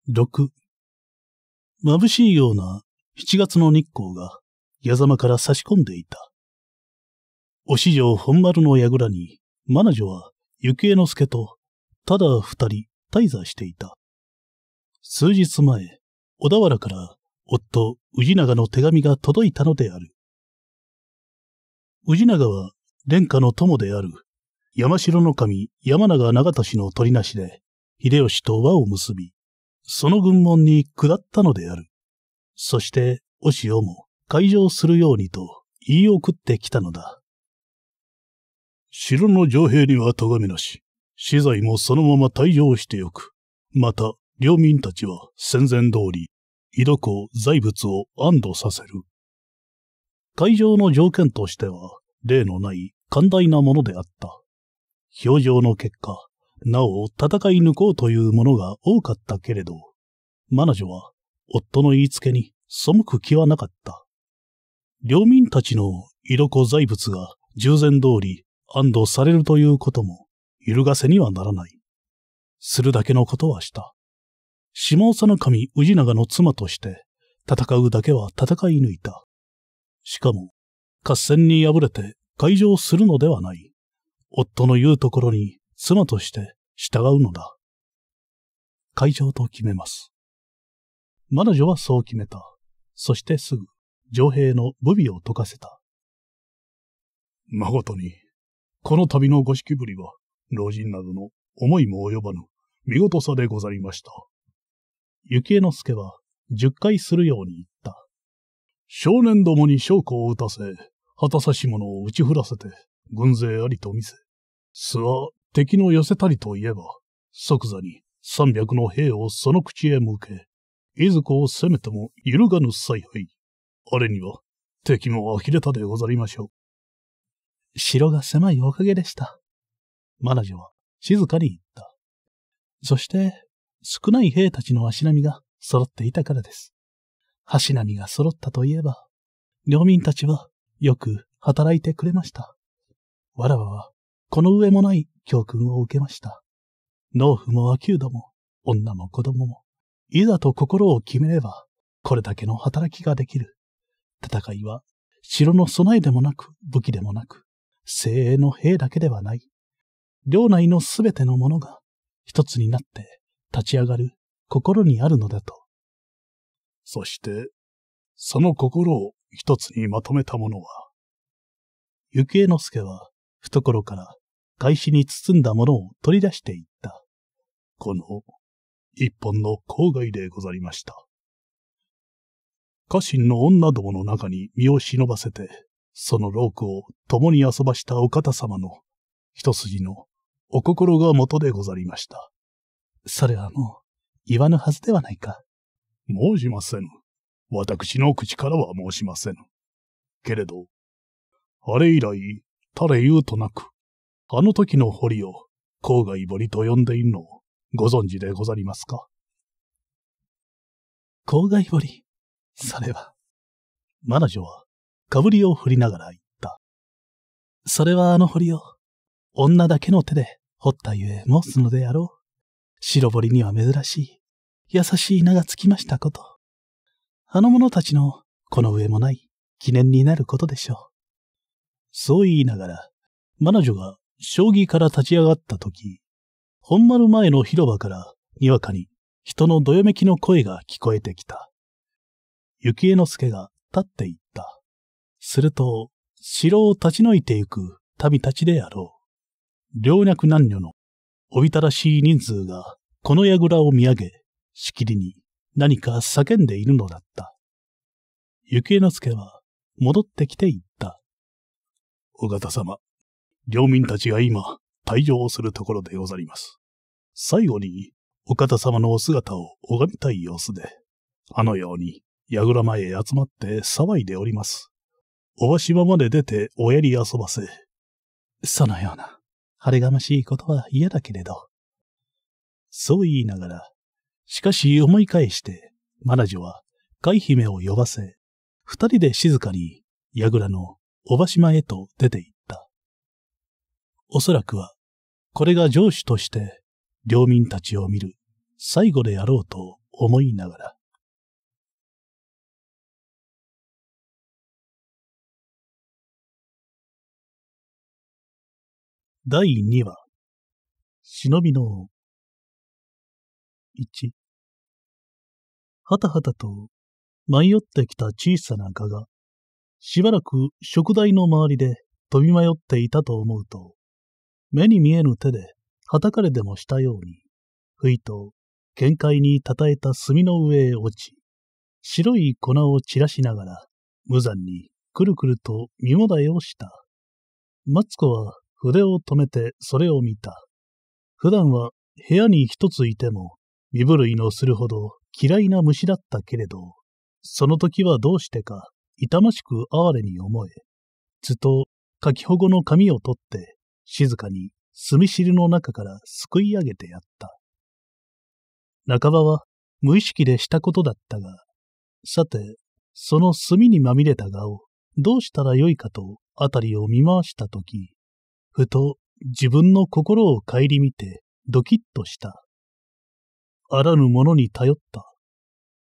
六、眩しいような7月の日光が矢様から差し込んでいた。お師匠本丸の櫓に、マナ女は幸恵之助と、ただ二人滞在していた。数日前、小田原から夫、氏長の手紙が届いたのである。氏長は、殿下の友である、山城の神山長長田氏の取りなしで、秀吉と輪を結び、その軍門に下ったのである。そして、おしおも、会場するようにと、言い送ってきたのだ。城の城兵には咎めなし、資材もそのまま退場しておく。また、領民たちは戦前通り、井戸港財物を安堵させる。会場の条件としては、例のない寛大なものであった。表情の結果、なお戦い抜こうというものが多かったけれど、魔女は夫の言いつけに背く気はなかった。領民たちの色子財物が従前通り安堵されるということも揺るがせにはならない。するだけのことはした。下尾の神氏長の妻として戦うだけは戦い抜いた。しかも、合戦に敗れて会場するのではない。夫の言うところに妻として従うのだ。会場と決めます。彼女はそう決めた。そしてすぐ、上兵の武備を解かせた。誠に、この旅のご式ぶりは、老人などの思いも及ばぬ、見事さでござりました。幸恵之助は、十回するように言った。少年どもに将校を打たせ、旗差し者を打ち振らせて、軍勢ありと見せ、諏は敵の寄せたりといえば、即座に三百の兵をその口へ向け、いずこを攻めても揺るがぬ采配。あれには、敵も呆れたでござりましょう。城が狭いおかげでした。マナジョは静かに言った。そして、少ない兵たちの足並みが揃っていたからです。足並みが揃ったといえば、領民たちはよく働いてくれました。わらわは、この上もない教訓を受けました。農夫も和宮ども、女も子供も、いざと心を決めれば、これだけの働きができる。戦いは、城の備えでもなく、武器でもなく、精鋭の兵だけではない。領内のすべてのものが、一つになって立ち上がる心にあるのだと。そして、その心を一つにまとめたものは、幸恵之助は懐から返しに包んだものを取り出していった。この一本の郊外でござりました。家臣の女どもの中に身を忍ばせて、そのロークを共に遊ばしたお方様の、一筋のお心が元でござりました。それはもう、言わぬはずではないか。申しませぬ。私の口からは申しませぬ。けれど、あれ以来、たれ言うとなく、あの時の堀を、郊外堀と呼んでいるのをご存知でござりますか郊外堀。それは。マナジョは、かぶりを振りながら言った。それはあの堀を、女だけの手で掘ったゆえ申すのであろう。白堀には珍しい、優しい名がつきましたこと。あの者たちの、この上もない、記念になることでしょう。そう言いながら、マナジョが将棋から立ち上がった時、本丸前の広場からにわかに人のどよめきの声が聞こえてきた。雪江之助が立っていった。すると、城を立ち退いてゆく民たちであろう。両脈男女のおびただしい人数がこの櫓を見上げ、しきりに何か叫んでいるのだった。雪江之助は戻ってきていった。小方様、領民たちが今、退場するところでござります。最後に、お方様のお姿を拝みたい様子で、あのように、矢倉前へ集まって騒いでおります。お足場まで出ておやり遊ばせ。そのような、晴れがましいことは嫌だけれど。そう言いながら、しかし思い返して、マナジは、貝姫を呼ばせ、二人で静かに、矢倉のおば島へと出て行っおそらくは、これが上司として、領民たちを見る最後であろうと思いながら。第2話、忍びの一、1。はたはたと舞い寄ってきた小さな蚊が、しばらく食台の周りで飛び迷っていたと思うと、目に見えぬ手で、はたかれでもしたように、ふいと、限界にたたえた炭の上へ落ち、白い粉を散らしながら、無残にくるくると身もだえをした。マツコは筆を止めてそれを見た。普段は部屋に一ついても身震いのするほど嫌いな虫だったけれど、その時はどうしてか痛ましく哀れに思え、ずっと書きほごの紙を取って静かに墨汁の中からすくい上げてやった。半ばは無意識でしたことだったが、さて、その墨にまみれた顔、どうしたらよいかとあたりを見回したとき、ふと自分の心を顧みてドキッとした。あらぬものに頼った。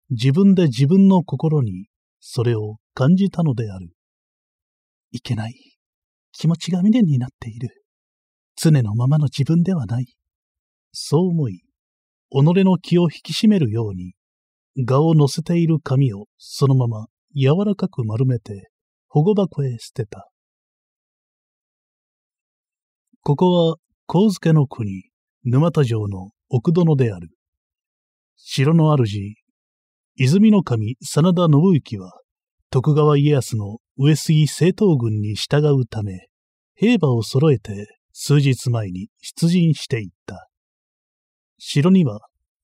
自分で自分の心にそれを感じたのである。いけない。気持ちが未練になっている。常のままの自分ではない。そう思い、己の気を引き締めるように、画を乗せている紙をそのまま柔らかく丸めて、保護箱へ捨てた。ここは、光介の国、沼田城の奥殿である。城の主、泉の神真田信之は、徳川家康の上杉政党軍に従うため、兵馬を揃えて数日前に出陣していった。城には、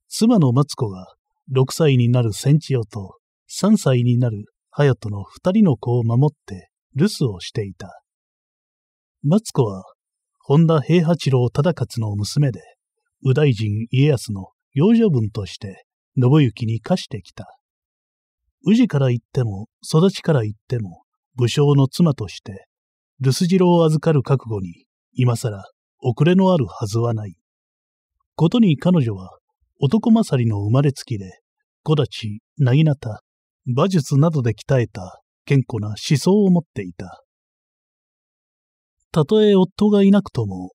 妻のマツコが6歳になるセンチと3歳になる隼人の2人の子を守って留守をしていた。マツコは、本田平八郎忠勝の娘で、右大臣家康の養女分として信行に課してきた。宇治から行っても、育ちから行っても、武将の妻として、留守次郎を預かる覚悟に今更、遅れのあるはずはない。ことに彼女は、男勝りの生まれつきで、小立ち、なぎなた、馬術などで鍛えた健康な思想を持っていた。たとえ夫がいなくとも、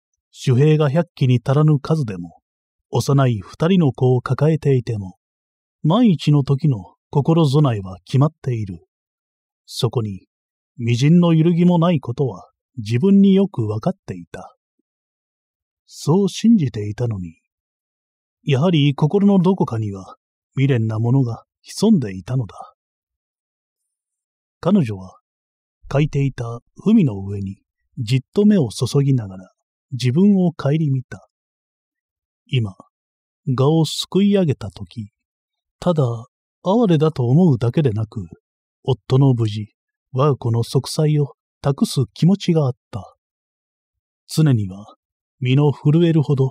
守兵が百機に足らぬ数でも、幼い二人の子を抱えていても、万一の時の心備えは決まっている。そこに、微塵の揺るぎもないことは、自分によくわかっていた。そう信じていたのに、やはり心のどこかには未練なものが潜んでいたのだ。彼女は、書いていた海の上にじっと目を注ぎながら自分を顧みた。今、画をすくい上げたとき、ただ哀れだと思うだけでなく、夫の無事、我が子の息災を託す気持ちがあった。常には身の震えるほど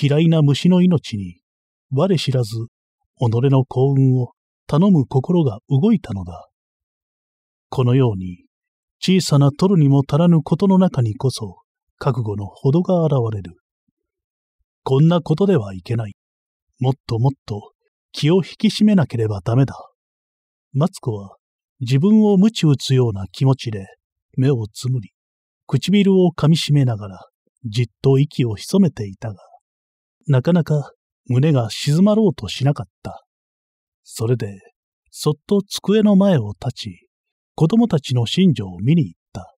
嫌いな虫の命に我知らず己の幸運を頼む心が動いたのだ。このように小さな取るにも足らぬことの中にこそ覚悟のほどが現れる。こんなことではいけない。もっともっと気を引き締めなければダメだ。マツコは自分を無知打つような気持ちで目をつむり、唇を噛みしめながら、じっと息を潜めていたが、なかなか胸が静まろうとしなかった。それで、そっと机の前を立ち、子供たちの心女を見に行った。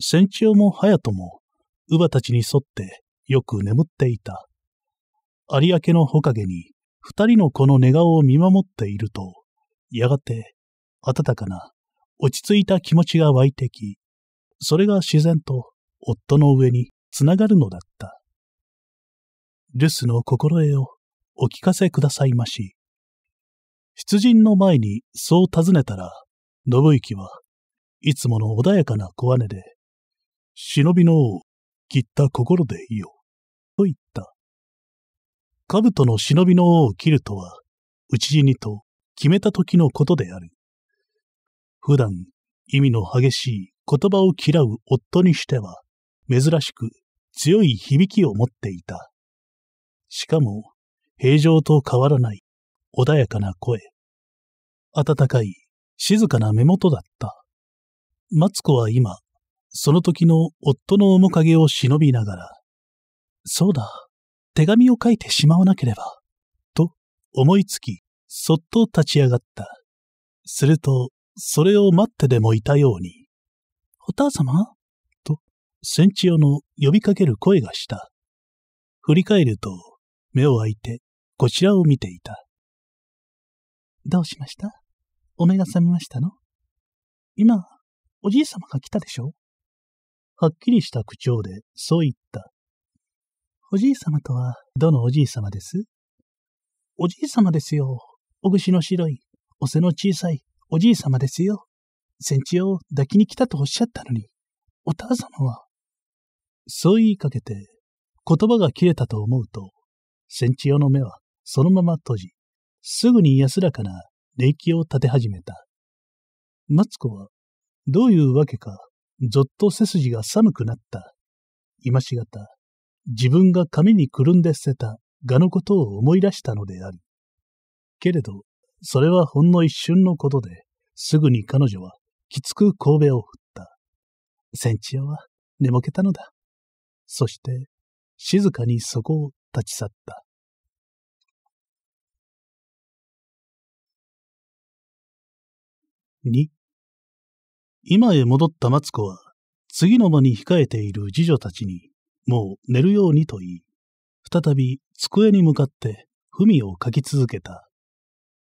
千千代も隼人も、乳母たちに沿ってよく眠っていた。有明のほかげに、二人の子の寝顔を見守っていると、やがて、暖かな落ち着いた気持ちが湧いてき、それが自然と夫の上につながるのだった。留守の心得をお聞かせくださいまし。出陣の前にそう尋ねたら、信行はいつもの穏やかな小姉で、忍びの王、切った心でいよ、と言った。兜の忍びの王を切るとは、討ち死にと決めた時のことである。普段、意味の激しい言葉を嫌う夫にしては、珍しく強い響きを持っていた。しかも、平常と変わらない穏やかな声。温かい静かな目元だった。マツコは今、その時の夫の面影を忍びながら、そうだ、手紙を書いてしまわなければ、と思いつき、そっと立ち上がった。すると、それを待ってでもいたように、お父様と、センチオの呼びかける声がした。振り返ると、目を開いて、こちらを見ていた。どうしましたお目が覚めましたの今、おじい様が来たでしょはっきりした口調で、そう言った。おじい様とは、どのおじい様ですおじい様ですよ。お串の白い、お背の小さい、おじい様ですよ。戦地を抱きに来たとおっしゃったのに、お母様は。そう言いかけて、言葉が切れたと思うと、戦地用の目はそのまま閉じ、すぐに安らかな霊気を立て始めた。マツコは、どういうわけか、ぞっと背筋が寒くなった。今しがた、自分が髪にくるんで捨てた蛾のことを思い出したのである。けれど、それはほんの一瞬のことで、すぐに彼女は、きつく神戸を振った。センチアは、眠けたのだ。そして、静かにそこを立ち去った。2今へ戻ったマツコは、次の間に控えている次女たちに、もう寝るようにと言い、再び机に向かって文を書き続けた。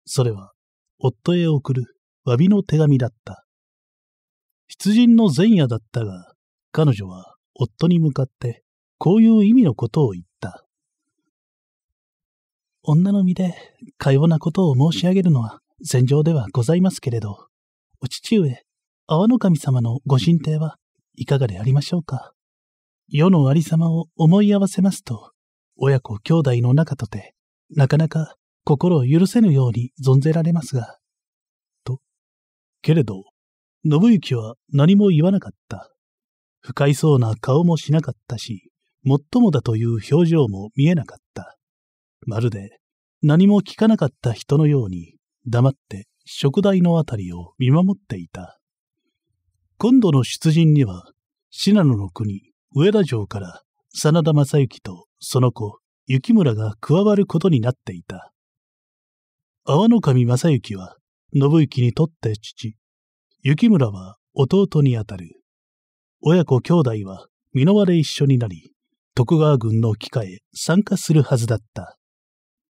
それは、夫へ送る詫びの手紙だった。出陣の前夜だったが、彼女は夫に向かって、こういう意味のことを言った。女の身で、かようなことを申し上げるのは、戦場ではございますけれど、お父上、阿波守様のご神体はいかがでありましょうか。世のありさまを思い合わせますと、親子兄弟の仲とて、なかなか心を許せぬように存ぜられますが、けれど、信行は何も言わなかった。不快そうな顔もしなかったし、もっともだという表情も見えなかった。まるで何も聞かなかった人のように黙って食台のあたりを見守っていた。今度の出陣には、信濃の国、上田城から、真田正幸とその子、雪村が加わることになっていた。阿波神正幸は、信行にとって父、雪村は弟にあたる。親子兄弟は身の割れ一緒になり、徳川軍の機会へ参加するはずだった。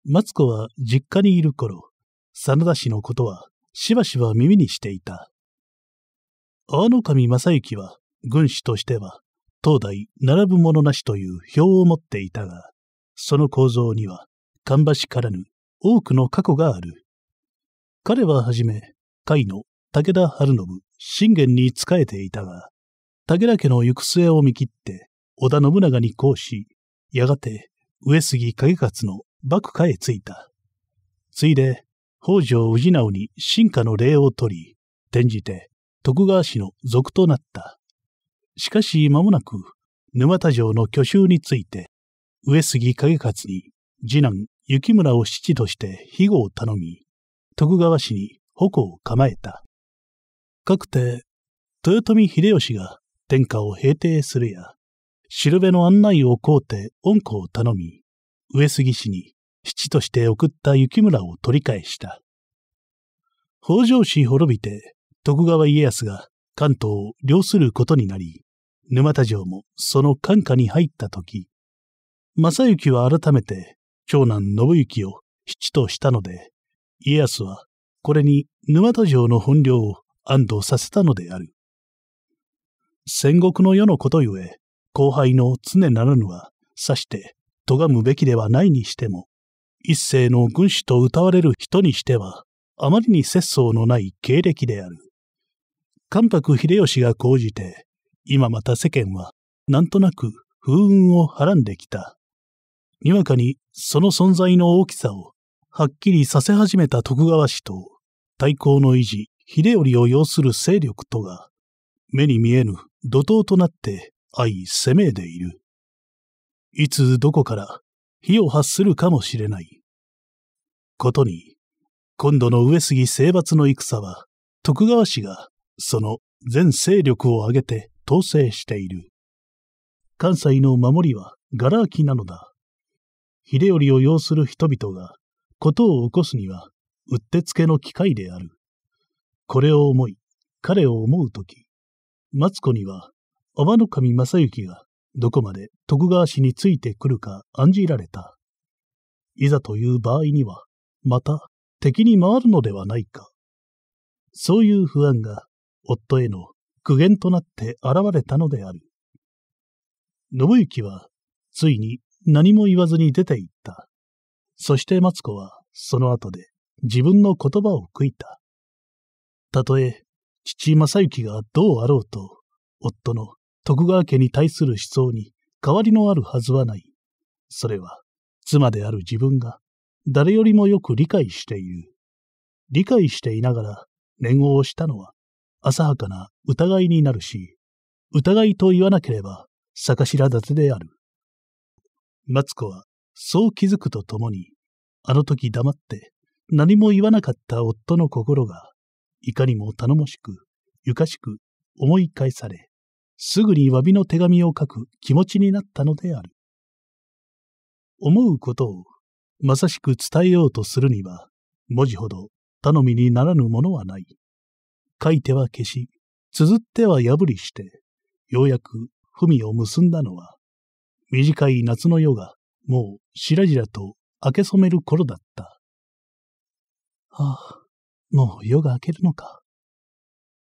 松子は実家にいる頃、真田氏のことはしばしば耳にしていた。阿波上正幸は軍師としては、当代並ぶものなしという表を持っていたが、その構造には、かんばしからぬ多くの過去がある。彼ははじめ、甲斐の武田晴信、信玄に仕えていたが、武田家の行く末を見切って、織田信長に講し、やがて上杉景勝の幕下へ着いた。ついで、北条氏直に進化の礼を取り、転じて徳川氏の族となった。しかし間もなく、沼田城の巨州について、上杉景勝に次男幸村を父として庇護を頼み、徳川氏に矛を構えた。かくて、豊臣秀吉が天下を平定するや、しるべの案内を請うて恩子を頼み、上杉氏に七として送った雪村を取り返した。北条氏滅びて徳川家康が関東を領することになり、沼田城もその管下に入った時、正幸は改めて長男信行を七としたので、家康はこれに沼田城の本領を安堵させたのである。戦国の世のことゆえ、後輩の常ならぬは、さして咎むべきではないにしても、一世の軍師と歌われる人にしては、あまりに節操のない経歴である。関白秀吉が講じて、今また世間は、なんとなく風雲をはらんできた。にわかにその存在の大きさをはっきりさせ始めた徳川氏と、対抗の維持、秀頼を要する勢力とが、目に見えぬ怒涛となって相攻めでいる。いつどこから火を発するかもしれない。ことに、今度の上杉征伐の戦は、徳川氏がその全勢力を挙げて統制している。関西の守りはガラ空きなのだ。秀頼を要する人々がことを起こすには、うってつけの機会である。これを思い、彼を思うとき、松子には、阿波守正行がどこまで徳川氏についてくるか案じられた。いざという場合には、また敵に回るのではないか。そういう不安が夫への苦言となって現れたのである。信行はついに何も言わずに出て行った。そしてマツコは、その後で、自分の言葉を悔いた。たとえ、父正幸がどうあろうと、夫の徳川家に対する思想に変わりのあるはずはない。それは、妻である自分が、誰よりもよく理解している。理解していながら、念を押したのは、浅はかな疑いになるし、疑いと言わなければ、逆ら立てである。マツコはそう気づくとともに、あの時黙って何も言わなかった夫の心が、いかにも頼もしく、ゆかしく思い返され、すぐに詫びの手紙を書く気持ちになったのである。思うことをまさしく伝えようとするには、文字ほど頼みにならぬものはない。書いては消し、綴っては破りして、ようやく文を結んだのは、短い夏の夜がもう、しらじらと明け染める頃だった。はあ、もう夜が明けるのか。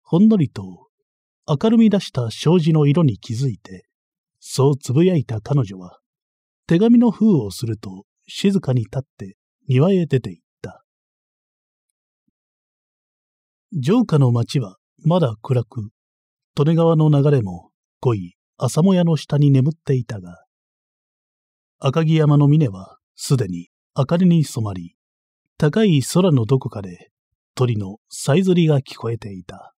ほんのりと、明るみ出した障子の色に気づいて、そうつぶやいた彼女は、手紙の封をすると静かに立って庭へ出て行った。城下の町はまだ暗く、利根川の流れも濃い朝もやの下に眠っていたが、赤城山の峰はすでに明かりに染まり、高い空のどこかで鳥のさえずりが聞こえていた。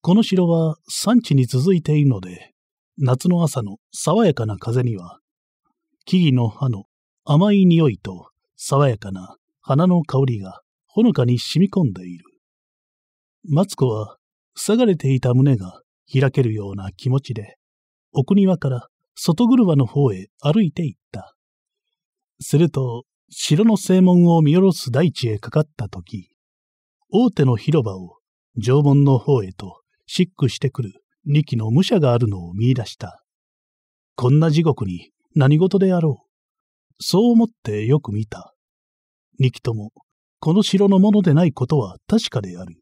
この城は山地に続いているので、夏の朝の爽やかな風には、木々の葉の甘い匂いと爽やかな花の香りがほのかに染み込んでいる。マツコは塞がれていた胸が開けるような気持ちで、奥庭から外車の方へ歩いて行った。すると、城の正門を見下ろす大地へかかった時、大手の広場を城門の方へとシックしてくる二機の武者があるのを見出した。こんな地獄に何事であろう。そう思ってよく見た。二機とも、この城のものでないことは確かである。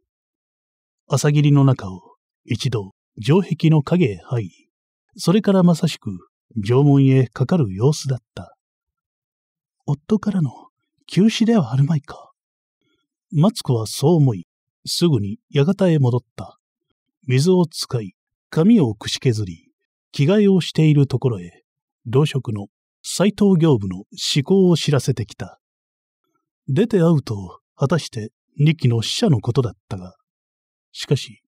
朝霧の中を一度城壁の影へ入り、それからまさしく縄文へかかる様子だった。夫からの急死ではあるまいか。マツコはそう思い、すぐに館へ戻った。水を使い、髪をくし削り、着替えをしているところへ、同職の斎藤業部の思考を知らせてきた。出て会うと、果たして二期の死者のことだったが、しかし、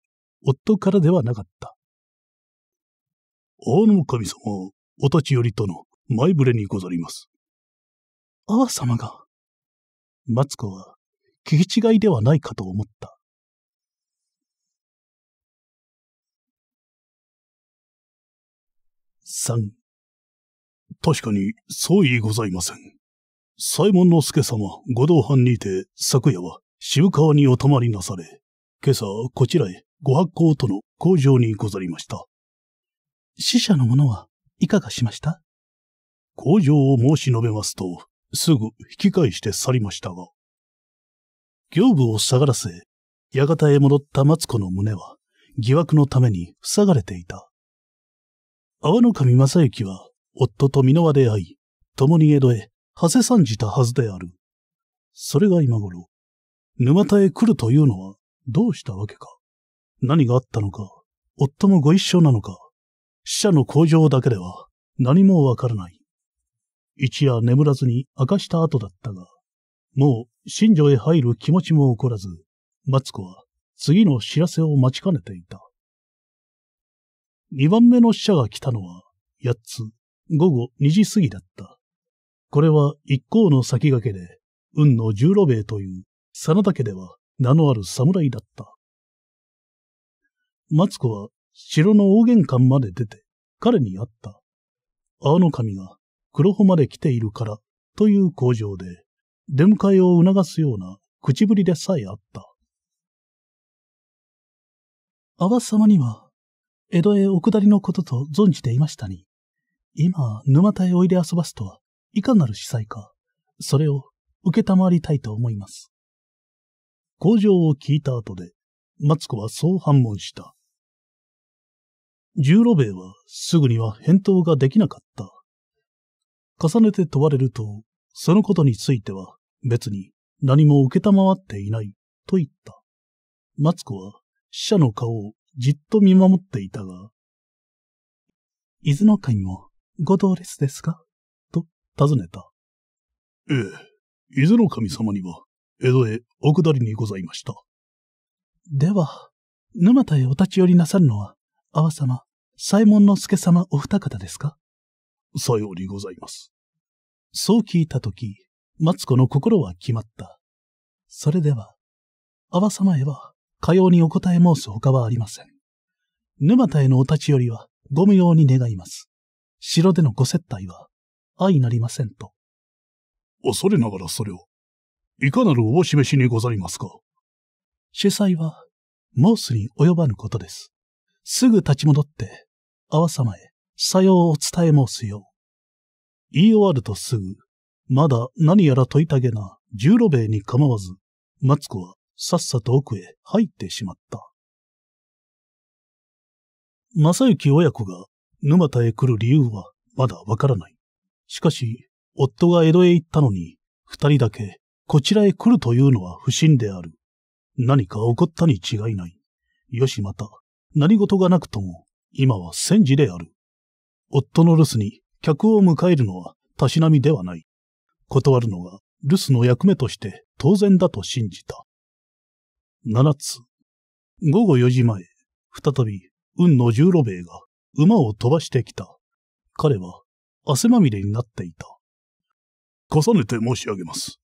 夫からではなかった。阿の神様、お立ち寄りとの前触れにござります。あ波様が。マツコは、聞き違いではないかと思った。三。確かに、相違ございません。左衛門の助様、ご同伴にて、昨夜は渋川にお泊まりなされ、今朝こちらへご発行との工場にござりました。死者の者はいかがしました工場を申し述べますと、すぐ引き返して去りましたが。行部を下がらせ、館へ戻った松子の胸は、疑惑のために塞がれていた。阿波神正幸は、夫と箕輪で会い、共に江戸へ、馳せ参じたはずである。それが今頃、沼田へ来るというのは、どうしたわけか。何があったのか、夫もご一緒なのか、死者の向上だけでは何もわからない。一夜眠らずに明かした後だったが、もう新庄へ入る気持ちも起こらず、松子は次の知らせを待ちかねていた。二番目の死者が来たのは、八つ、午後二時過ぎだった。これは一行の先駆けで、運の十路兵衛という、真田家では名のある侍だった。松子は城の大玄関まで出て、彼に会った。青の神が黒穂まで来ているからという口上で、出迎えを促すような口ぶりでさえあった。阿波様には、江戸へお下りのことと存じていましたに、今、沼田へおいで遊ばすとは、いかなる司祭か、それを受けたまりたいと思います。工場を聞いた後で、マツコはそう反問した。十路衛はすぐには返答ができなかった。重ねて問われると、そのことについては別に何も受けたまわっていないと言った。マツコは死者の顔をじっと見守っていたが、伊豆の会もご同列ですかと尋ねた。ええ、伊豆の神様には江戸へお下りにございました。では、沼田へお立ち寄りなさるのは、阿波様、左衛門之助様お二方ですかさようにございます。そう聞いたとき、マツコの心は決まった。それでは、阿波様へは、かようにお答え申す他はありません。沼田へのお立ち寄りは、ご無用に願います。城でのご接待は、相なりませんと。恐れながらそれを、いかなるお示しにございますか主催は、申すに及ばぬことです。すぐ立ち戻って、あわさまへ、さようお伝え申すよう。言い終わるとすぐ、まだ何やら問いたげな十路兵衛に構わず、松子はさっさと奥へ入ってしまった。正幸親子が沼田へ来る理由はまだわからない。しかし、夫が江戸へ行ったのに、二人だけこちらへ来るというのは不審である。何か起こったに違いない。よしまた、何事がなくとも、今は戦時である。夫の留守に客を迎えるのはたしなみではない。断るのが留守の役目として当然だと信じた。七つ。午後四時前、再び、運の十路兵衛が馬を飛ばしてきた。彼は汗まみれになっていた。重ねて申し上げます。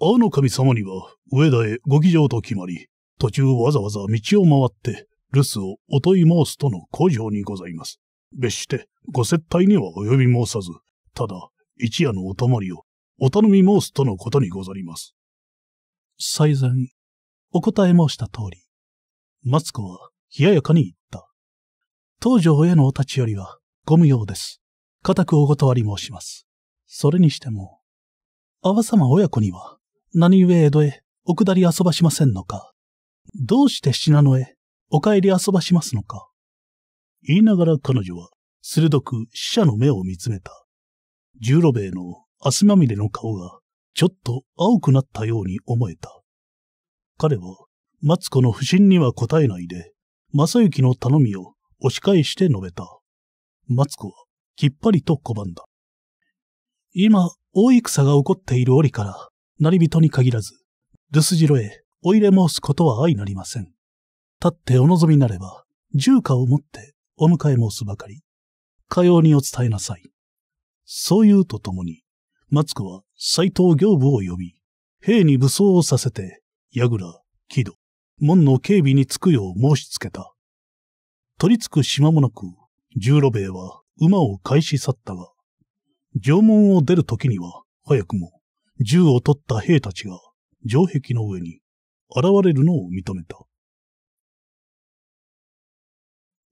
青の神様には上田へご騎乗と決まり、途中わざわざ道を回って留守をお問い申すとの工場にございます。別して、ご接待には及び申さず、ただ、一夜のお泊まりをお頼み申すとのことにござります。最前、お答え申した通り、マツコは冷ややかに言った。東条へのお立ち寄りはご無用です。固くお断り申します。それにしても、阿波様親子には何故江戸へお下り遊ばしませんのか。どうして信濃へお帰り遊ばしますのか。言いながら彼女は、鋭く死者の目を見つめた。十路兵衛の汗まみれの顔が、ちょっと青くなったように思えた。彼は、松子の不審には答えないで、正幸の頼みを押し返して述べた。松子は、きっぱりと拒んだ。今、大戦が起こっている折から、り人に限らず、留守城へお入れ申すことは相なりません。立ってお望みなれば、銃貨を持ってお迎え申すばかり、かようにお伝えなさい。そう言うとともに、松子は斎藤行部を呼び、兵に武装をさせて、矢倉、木戸、門の警備につくよう申しつけた。取りつく島もなく、十路兵衛は馬を返し去ったが、城門を出る時には、早くも、銃を取った兵たちが、城壁の上に、現れるのを認めた。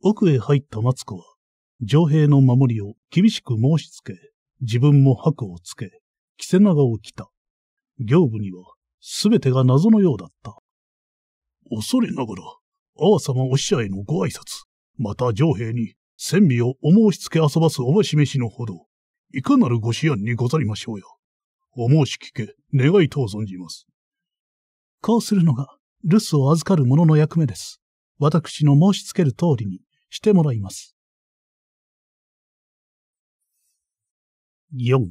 奥へ入った松子は、城兵の守りを厳しく申し付け、自分も白をつけ、着せ長を着た。行部には、すべてが謎のようだった。恐れながら、阿波様お使者へのご挨拶、また城兵に、千尾をお申し付け遊ばすおばし飯のほど、いかなるご思案にござりましょうや。お申し聞け、願いと存じます。こうするのが、留守を預かる者の役目です。私の申し付ける通りに、してもらいます。4.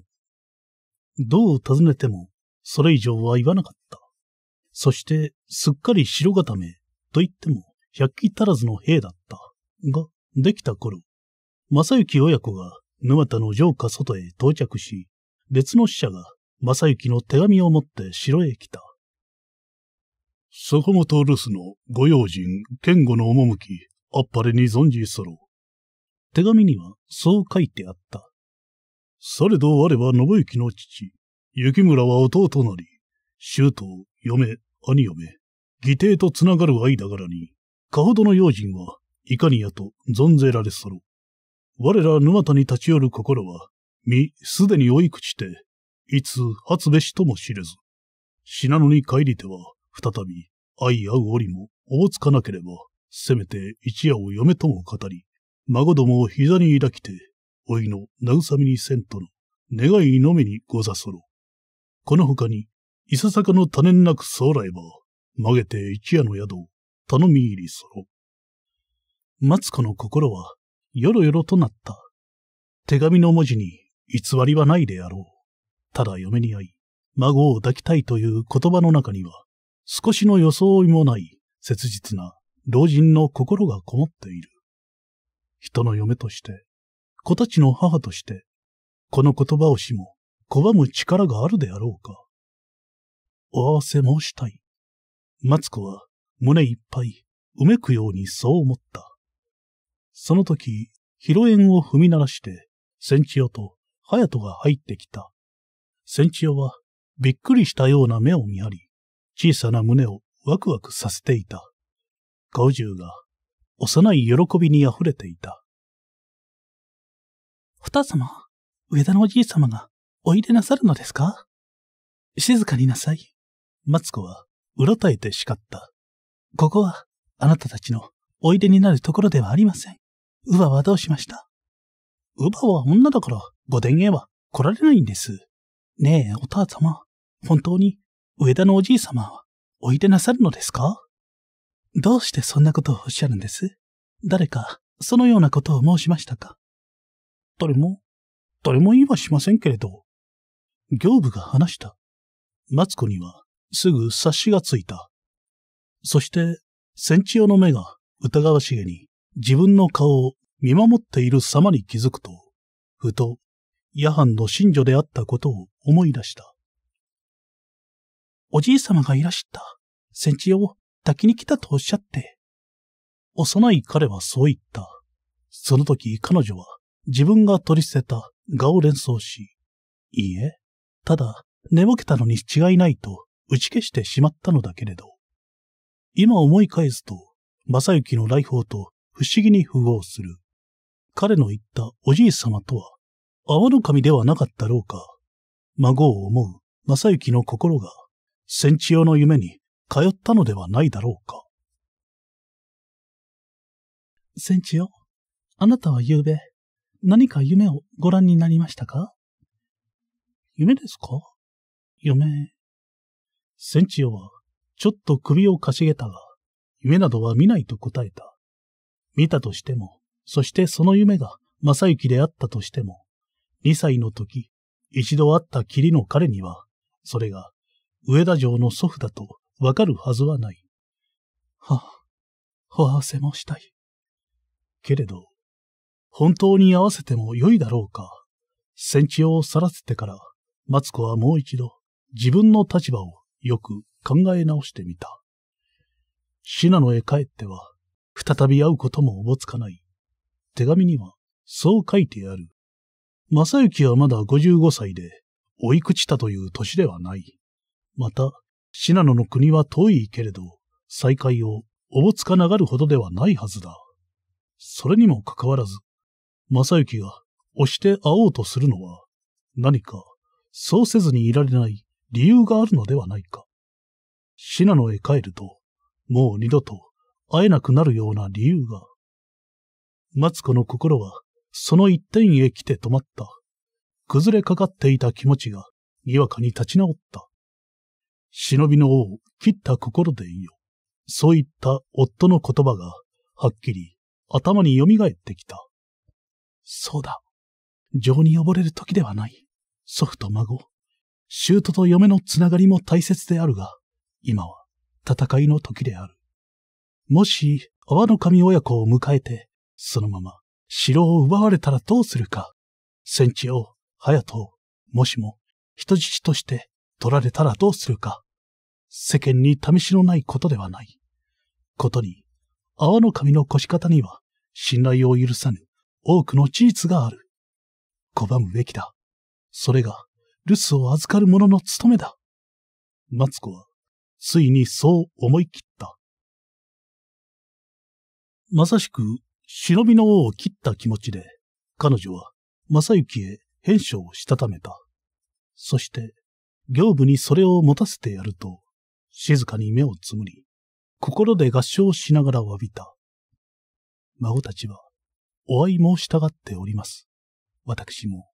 どう尋ねても、それ以上は言わなかった。そして、すっかり城固め、と言っても、百鬼足らずの兵だった。が、できた頃、正幸親子が沼田の城下外へ到着し、別の使者が正幸の手紙を持って城へ来た。坂本留守のご用心、堅固の趣、あっぱれに存じそろう。手紙にはそう書いてあった。されど我は信行の父、雪村は弟なり、周東、嫁、兄嫁、義弟とつながる間柄に、かほどの用心はいかにやと存ぜられそろ。我ら沼田に立ち寄る心は、身すでに追い朽ちて、いつ発べしとも知れず。信濃に帰りては、再び、相合う折も、おぼつかなければ、せめて一夜を嫁とも語り、孫どもを膝に抱きて、老いの慰みにせんとの願いのみにござそろ。この他に、いささかの種なくそうらえば、曲げて一夜の宿を頼み入りそろ。松子の心は、よろよろとなった。手紙の文字に偽りはないであろう。ただ嫁に会い、孫を抱きたいという言葉の中には、少しの装いもない切実な老人の心がこもっている。人の嫁として、子たちの母として、この言葉をしも、拒む力があるであろうか。お合わせ申したい。マツコは胸いっぱいうめくようにそう思った。その時、披露宴を踏み鳴らして、センチオとハヤトが入ってきた。センチオはびっくりしたような目を見張り、小さな胸をワクワクさせていた。五ウが幼い喜びに溢れていた。お父様、上田のおじい様がおいでなさるのですか静かになさい。マツコはうろたえて叱った。ここはあなたたちのおいでになるところではありません。ウバはどうしましたウバは女だから御殿へは来られないんです。ねえ、お父様、本当に上田のおじい様はおいでなさるのですかどうしてそんなことをおっしゃるんです誰か、そのようなことを申しましたか誰も、誰も言いはしませんけれど。行部が話した。マツコには、すぐ察しがついた。そして、戦地用の目が疑わしげに自分の顔を見守っている様に気づくと、ふと、夜半の神女であったことを思い出した。おじい様がいらした。戦地用、抱きに来たとおっしゃって。幼い彼はそう言った。その時彼女は自分が取り捨てた蛾を連想し、いいえ、ただ寝ぼけたのに違いないと打ち消してしまったのだけれど。今思い返すと、正幸の来訪と不思議に符合する。彼の言ったおじい様とは、泡の神ではなかったろうか。孫を思う正幸の心が、戦地用の夢に通ったのではないだろうか。センチオ、あなたは昨夜、何か夢をご覧になりましたか夢ですか夢。センチオは、ちょっと首をかしげたが、夢などは見ないと答えた。見たとしても、そしてその夢が正幸であったとしても、2歳の時、一度会ったきりの彼には、それが、上田城の祖父だとわかるはずはない。は、合わせもしたい。けれど、本当に合わせてもよいだろうか。戦地を去らせてから、マツコはもう一度、自分の立場をよく考え直してみた。シなのへ帰っては、再び会うこともおぼつかない。手紙には、そう書いてある。正幸はまだ55歳で、追い朽ちたという年ではない。また、信濃の国は遠いけれど、再会をおぼつかながるほどではないはずだ。それにもかかわらず、正幸が押して会おうとするのは、何か、そうせずにいられない理由があるのではないか。信濃へ帰ると、もう二度と会えなくなるような理由が。松子の心は、その一点へ来て止まった。崩れかかっていた気持ちが、にわかに立ち直った。忍びの王を切った心でいいよ。そういった夫の言葉が、はっきり頭に蘇ってきた。そうだ。情に溺れる時ではない。祖父と孫、舅と嫁のつながりも大切であるが、今は戦いの時である。もし、阿の神親子を迎えて、そのまま城を奪われたらどうするか。戦地を、隼人を、もしも人質として取られたらどうするか。世間に試しのないことではない。ことに、泡の髪の越し方には、信頼を許さぬ多くの事実がある。拒むべきだ。それが、留守を預かる者の務めだ。マツコは、ついにそう思い切った。まさしく、忍びの王を切った気持ちで、彼女は、正幸へ返書をしたためた。そして、業務にそれを持たせてやると、静かに目をつむり、心で合唱しながら詫びた。孫たちは、お会い申したがっております。私も、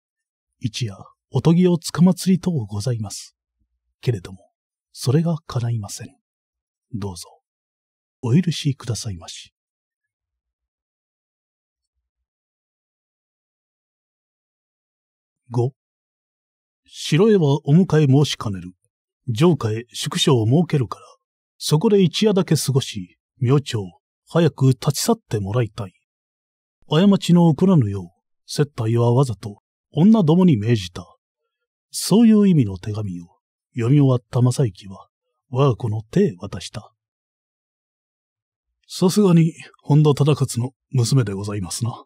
一夜、おとぎをつかまつりとうございます。けれども、それが叶いません。どうぞ、お許しくださいまし。五、城へはお迎え申しかねる。城下へ宿所を設けるから、そこで一夜だけ過ごし、明朝、早く立ち去ってもらいたい。過ちの起こらぬよう、接待はわざと女どもに命じた。そういう意味の手紙を読み終わった正幸は、我が子の手へ渡した。さすがに、本田忠勝の娘でございますな。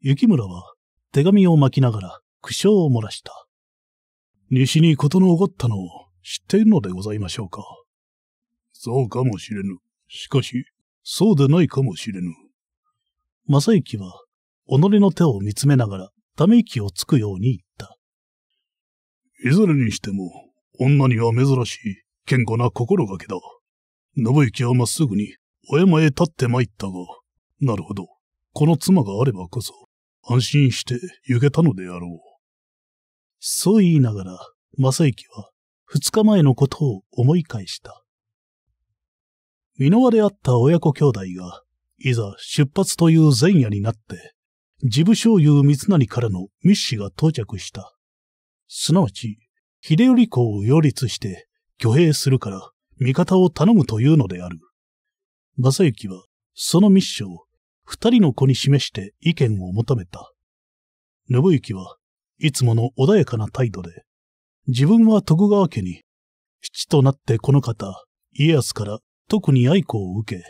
雪村は手紙を巻きながら苦笑を漏らした。西に事の起こったのを知っているのでございましょうか。そうかもしれぬ。しかし、そうでないかもしれぬ。正幸は、己の手を見つめながら、ため息をつくように言った。いずれにしても、女には珍しい、健康な心がけだ。信行はまっすぐに、お山へ立って参ったが、なるほど。この妻があればこそ、安心して行けたのであろう。そう言いながら、正行は二日前のことを思い返した。美濃輪であった親子兄弟が、いざ出発という前夜になって、事務所有三成からの密使が到着した。すなわち、秀頼公を擁立して、挙兵するから、味方を頼むというのである。正幸は、その密使を、二人の子に示して意見を求めた。信行は、いつもの穏やかな態度で、自分は徳川家に、父となってこの方、家康から特に愛子を受け、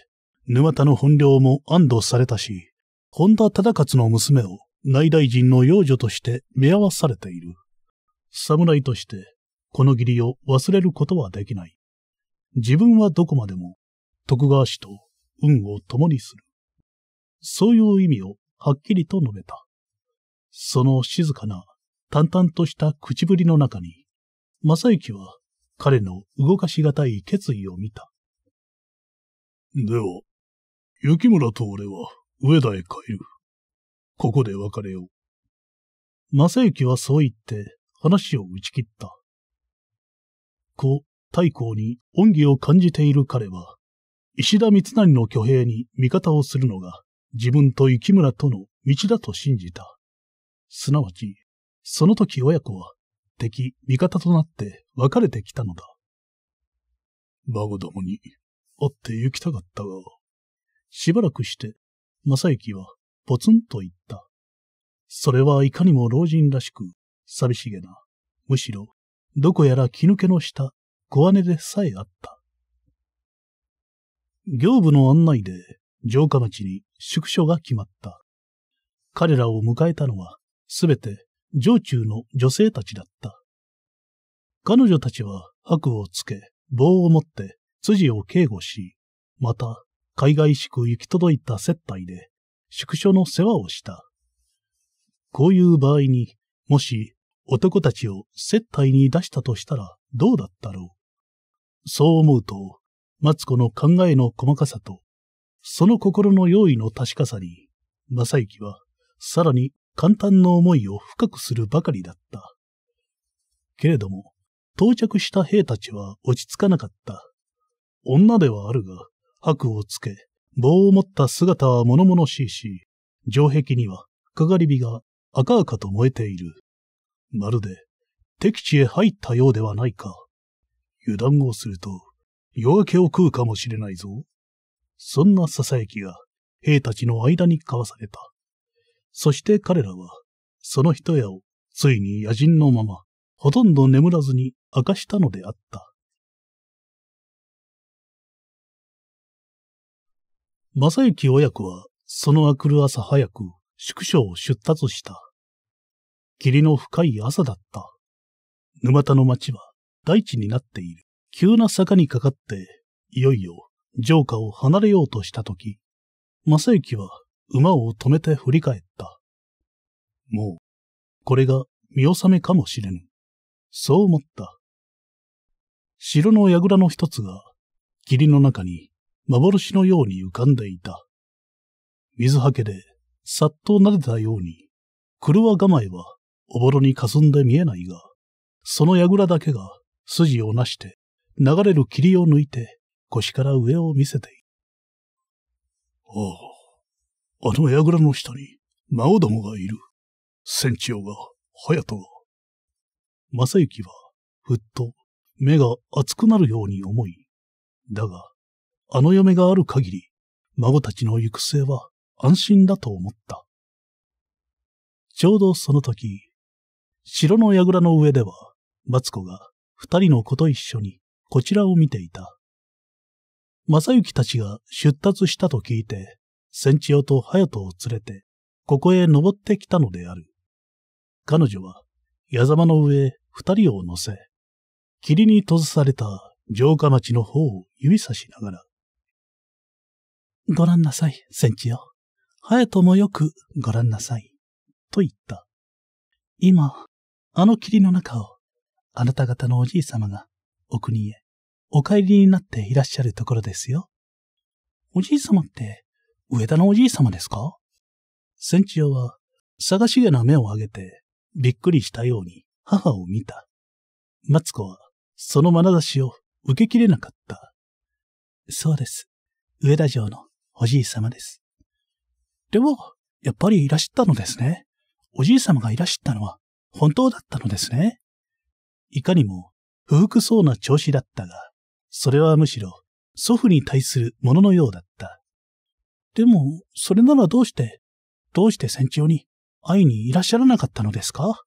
沼田の本領も安堵されたし、本田忠勝の娘を内大臣の養女として目合わされている。侍として、この義理を忘れることはできない。自分はどこまでも、徳川氏と運を共にする。そういう意味をはっきりと述べた。その静かな、淡々とした口ぶりの中に、正幸は彼の動かしがたい決意を見た。では、雪村と俺は上田へ帰る。ここで別れよう。正幸はそう言って話を打ち切った。子、太鼓に恩義を感じている彼は、石田三成の挙兵に味方をするのが自分と雪村との道だと信じた。すなわち、その時親子は敵、味方となって別れてきたのだ。孫どもに会って行きたかったが、しばらくして、正幸はぽつんと言った。それはいかにも老人らしく、寂しげな、むしろ、どこやら気抜けのした小姉でさえあった。業部の案内で城下町に宿所が決まった。彼らを迎えたのは、すべて上中の女性たちだった。彼女たちは白をつけ、棒を持って辻を警護し、また、海外しく行き届いた接待で、宿所の世話をした。こういう場合に、もし男たちを接待に出したとしたらどうだったろう。そう思うと、マツコの考えの細かさと、その心の用意の確かさに、正幸はさらに簡単な思いを深くするばかりだった。けれども、到着した兵たちは落ち着かなかった。女ではあるが、白をつけ、棒を持った姿は物々しいし、城壁には、かがり火が赤々と燃えている。まるで、敵地へ入ったようではないか。油断をすると、夜明けを食うかもしれないぞ。そんな囁きが、兵たちの間に交わされた。そして彼らは、その一夜をついに野人のまま、ほとんど眠らずに明かしたのであった。正幸親子は、その明くる朝早く、宿所を出立した。霧の深い朝だった。沼田の町は大地になっている。急な坂にかかって、いよいよ城下を離れようとしたとき、正幸は馬を止めて振り返った。もう、これが見納めかもしれぬ。そう思った。城の櫓の一つが、霧の中に幻のように浮かんでいた。水はけで、さっと撫でたように、車構えはおぼろに霞んで見えないが、その櫓だけが筋をなして、流れる霧を抜いて腰から上を見せている。おう。あの櫓の下に、魔王どもがいる。船長が、隼人が。正幸は、ふっと、目が熱くなるように思い、だが、あの嫁がある限り、孫たちの行く末は安心だと思った。ちょうどその時、城の櫓の上では、松子が二人の子と一緒にこちらを見ていた。正幸たちが出立したと聞いて、ンチオと隼人を連れて、ここへ登ってきたのである。彼女は、矢様の上、二人を乗せ、霧に閉ざされた城下町の方を指さしながら、ご覧なさい、センチオ。ハヤトもよくご覧なさい。と言った。今、あの霧の中を、あなた方のおじい様が、お国へ、お帰りになっていらっしゃるところですよ。おじい様って、上田のおじい様ですかセンチは、探しげな目を上げて、びっくりしたように母を見た。マツコは、その眼差しを受けきれなかった。そうです。上田城のおじい様です。では、やっぱりいらっしゃったのですね。おじい様がいらっしゃったのは本当だったのですね。いかにも不服そうな調子だったが、それはむしろ祖父に対するもののようだった。でも、それならどうして、どうして船長に会いにいらっしゃらなかったのですか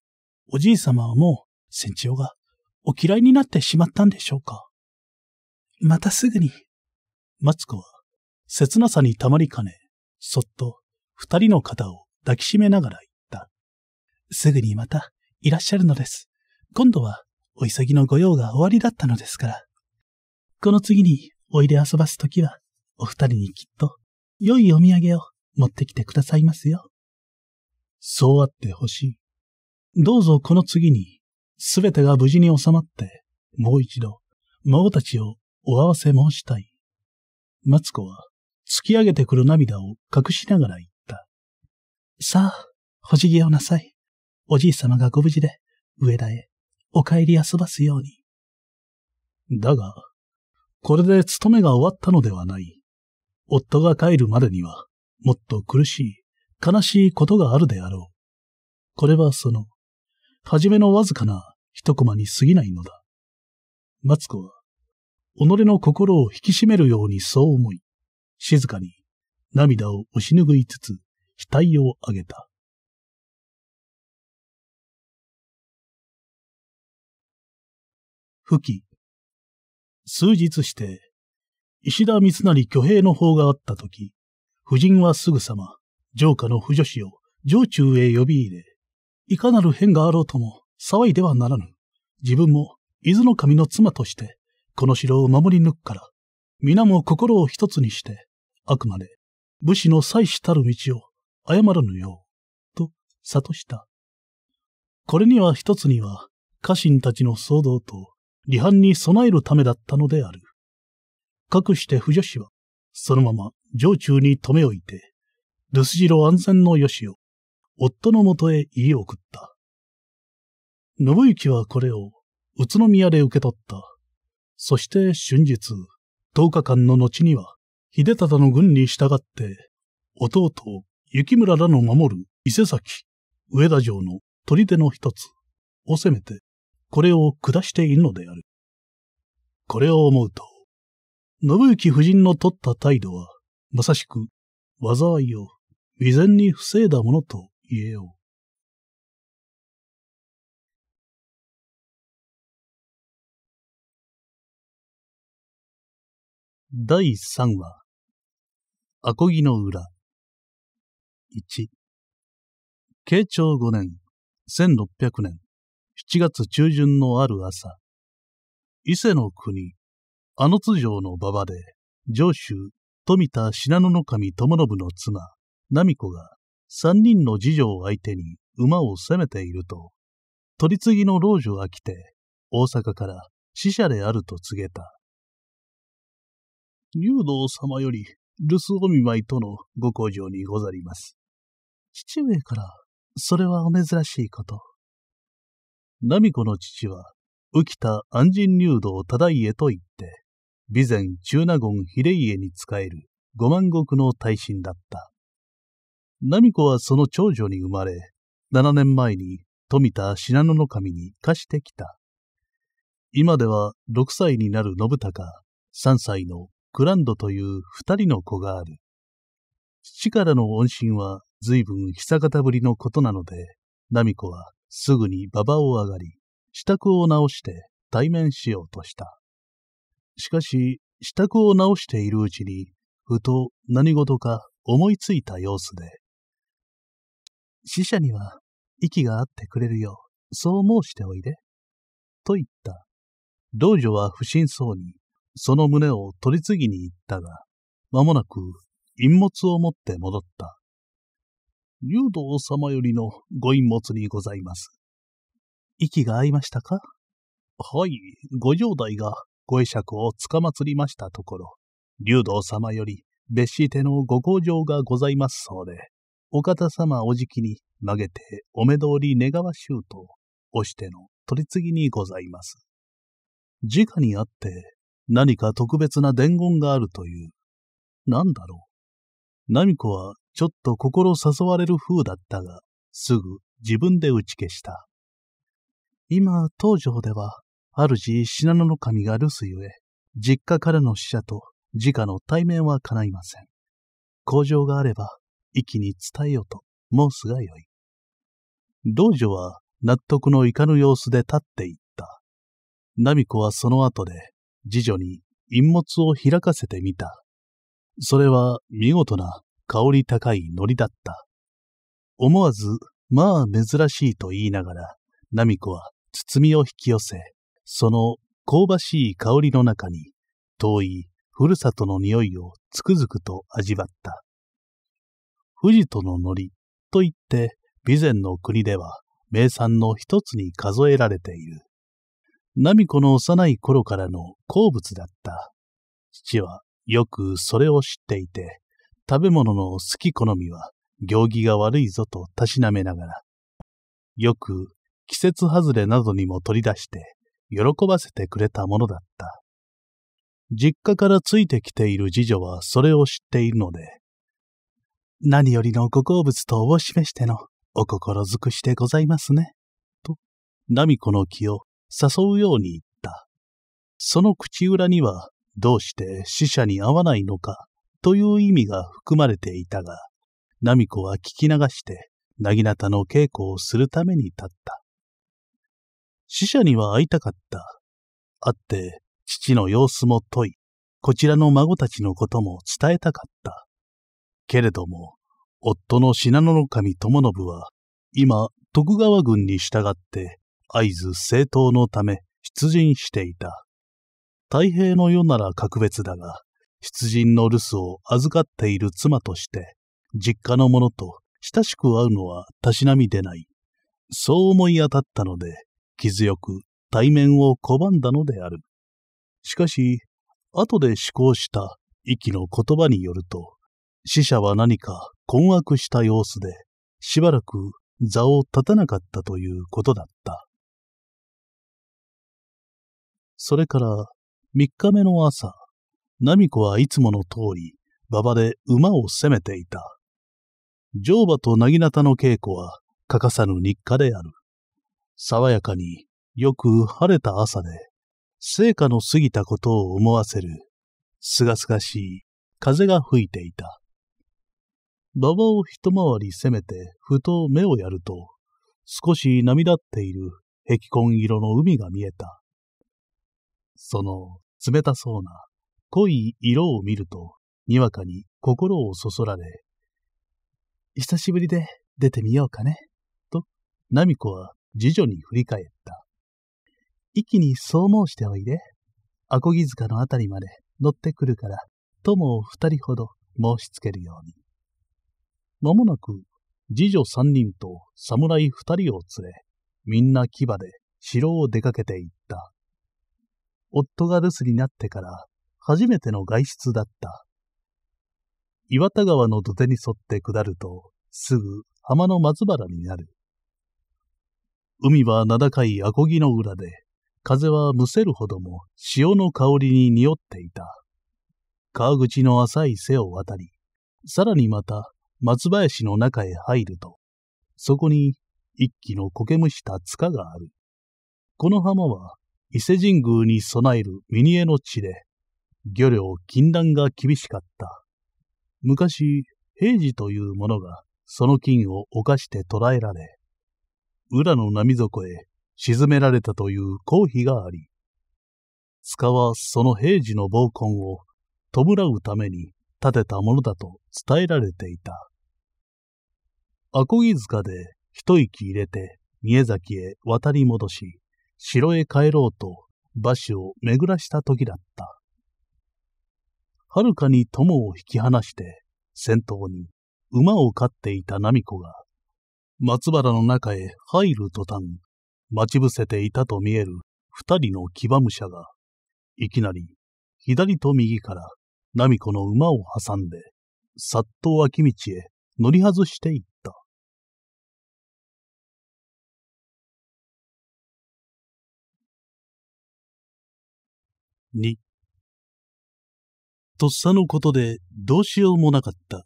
おじい様はもう船長がお嫌いになってしまったんでしょうかまたすぐに。マツコは、切なさにたまりかね、そっと二人の肩を抱きしめながら言った。すぐにまたいらっしゃるのです。今度はお急ぎの御用が終わりだったのですから。この次においで遊ばすときは、お二人にきっと良いお土産を持ってきてくださいますよ。そうあってほしい。どうぞこの次に、すべてが無事に収まって、もう一度、孫たちをお合わせ申したい。マツコは、突き上げてくる涙を隠しながら言った。さあ、ほじぎをなさい。おじい様がご無事で、上田へ、お帰り遊ばすように。だが、これで勤めが終わったのではない。夫が帰るまでには、もっと苦しい、悲しいことがあるであろう。これはその、初めのわずかな一コマに過ぎないのだ。マツコは、己の心を引き締めるようにそう思い、静かに涙を押し拭いつつ、額を上げた。吹き。数日して、石田三成挙兵の方があったとき、夫人はすぐさま、城下の婦女子を城中へ呼び入れ、いかなる変があろうとも騒いではならぬ。自分も伊豆の神の妻として、この城を守り抜くから、皆も心を一つにして、あくまで武士の妻子たる道を誤らぬよう、と悟した。これには一つには、家臣たちの騒動と離反に備えるためだったのである。かくして不女子は、そのまま城中に留め置いて、留守城安全のよしを、夫のもとへ言い送った。信行はこれを、宇都宮で受け取った。そして春日、10日間の後には、秀忠の軍に従って、弟、雪村らの守る伊勢崎、上田城の砦の一つを攻めて、これを下しているのである。これを思うと、信行夫人の取った態度は、まさしく、災いを未然に防いだものと言えよう。第3話、アコギの裏。1、慶長5年、1600年、7月中旬のある朝、伊勢の国、あの通常の馬場で、上州、富田信濃守友信の妻、奈美子が、三人の次女を相手に馬を攻めていると、取り次ぎの老女が来て、大阪から死者であると告げた。竜道様より留守お見舞いとのご工場にござります。父上から、それはお珍しいこと。奈美子の父は、浮田安心入道忠家と言って、備前中納言秀家に仕える五万石の大臣だった。奈美子はその長女に生まれ、七年前に富田信濃の神に貸してきた。今では六歳になる信孝、三歳のクランドという二人の子がある。父からの恩信は随分久方ぶりのことなので、奈美子はすぐに馬場を上がり、支度を直して対面しようとした。しかし、支度を直しているうちに、ふと何事か思いついた様子で、死者には息があってくれるよう、そう申しておいで。と言った。道女は不審そうに、その胸を取り次ぎに行ったが、間もなく、陰物を持って戻った。竜道様よりのご陰物にございます。息が合いましたかはい、ご城代がご会釈をつかまつりましたところ、竜道様より別紙手のご工場がございますそうで、お方様おじきに曲げてお目通り願わしゅうと、押しての取り次ぎにございます。直にあって何か特別な伝言があるという。なんだろう。ナミコはちょっと心誘われる風だったが、すぐ自分で打ち消した。今、東条では、主信濃の神が留守ゆえ、実家からの使者と自家の対面は叶いません。工場があれば、息に伝えよと申すがよい。道女は納得のいかぬ様子で立っていった。奈美子はその後で、次女に陰物を開かせてみた。それは見事な香り高い糊だった。思わず、まあ珍しいと言いながら、奈美子は包みを引き寄せ、その香ばしい香りの中に、遠いふるさとの匂いをつくづくと味わった。富士との森といって、備前の国では名産の一つに数えられている。ナミコの幼い頃からの好物だった。父はよくそれを知っていて、食べ物の好き好みは行儀が悪いぞとたしなめながら、よく季節外れなどにも取り出して、喜ばせてくれたものだった。実家からついてきている次女はそれを知っているので、何よりのご好物とを示してのお心づくしでございますね。と、ナミコの気を誘うように言った。その口裏には、どうして死者に会わないのかという意味が含まれていたが、ナミコは聞き流して、なぎなたの稽古をするために立った。死者には会いたかった。会って、父の様子も問い、こちらの孫たちのことも伝えたかった。けれども、夫の信濃守友信は、今、徳川軍に従って、会津政党のため出陣していた。太平の世なら格別だが、出陣の留守を預かっている妻として、実家の者と親しく会うのはたしなみでない。そう思い当たったので、気強く対面を拒んだのである。しかし、後で思考した息の言葉によると、死者は何か困惑した様子で、しばらく座を立たなかったということだった。それから3日目の朝、ナミコはいつもの通り、馬場で馬を攻めていた。乗馬となぎなたの稽古は欠かさぬ日課である。爽やかによく晴れた朝で、成果の過ぎたことを思わせる、すがすがしい風が吹いていた。馬場を一回り攻めて、ふと目をやると、少し涙っている壁根色の海が見えた。その冷たそうな濃い色を見ると、にわかに心をそそられ、久しぶりで出てみようかね、と、ナミコは次女に振り返った。一気にそう申しておいで。アコギ塚のあたりまで乗ってくるから、友を二人ほど申しつけるように。まもなく、次女三人と侍二人を連れ、みんな牙で城を出かけていった。夫が留守になってから初めての外出だった。岩田川の土手に沿って下ると、すぐ浜の松原になる。海は名高いアコギの裏で、風はむせるほども潮の香りに匂っていた。川口の浅い背を渡り、さらにまた松林の中へ入ると、そこに一気の苔むした塚がある。この浜は伊勢神宮に備えるミニエの地で、漁業禁断が厳しかった。昔、平治という者がその金を犯して捕らえられ、裏の波底へ沈められたという公費があり、塚はその平時の暴婚を弔うために建てたものだと伝えられていた。アコギ塚で一息入れて宮崎へ渡り戻し、城へ帰ろうと馬車を巡らした時だった。はるかに友を引き離して、先頭に馬を飼っていたナミコが松原の中へ入る途端、待ち伏せていたと見える二人の騎馬武者が、いきなり、左と右から、ナミコの馬を挟んで、さっと脇道へ乗り外していった。二。とっさのことでどうしようもなかった。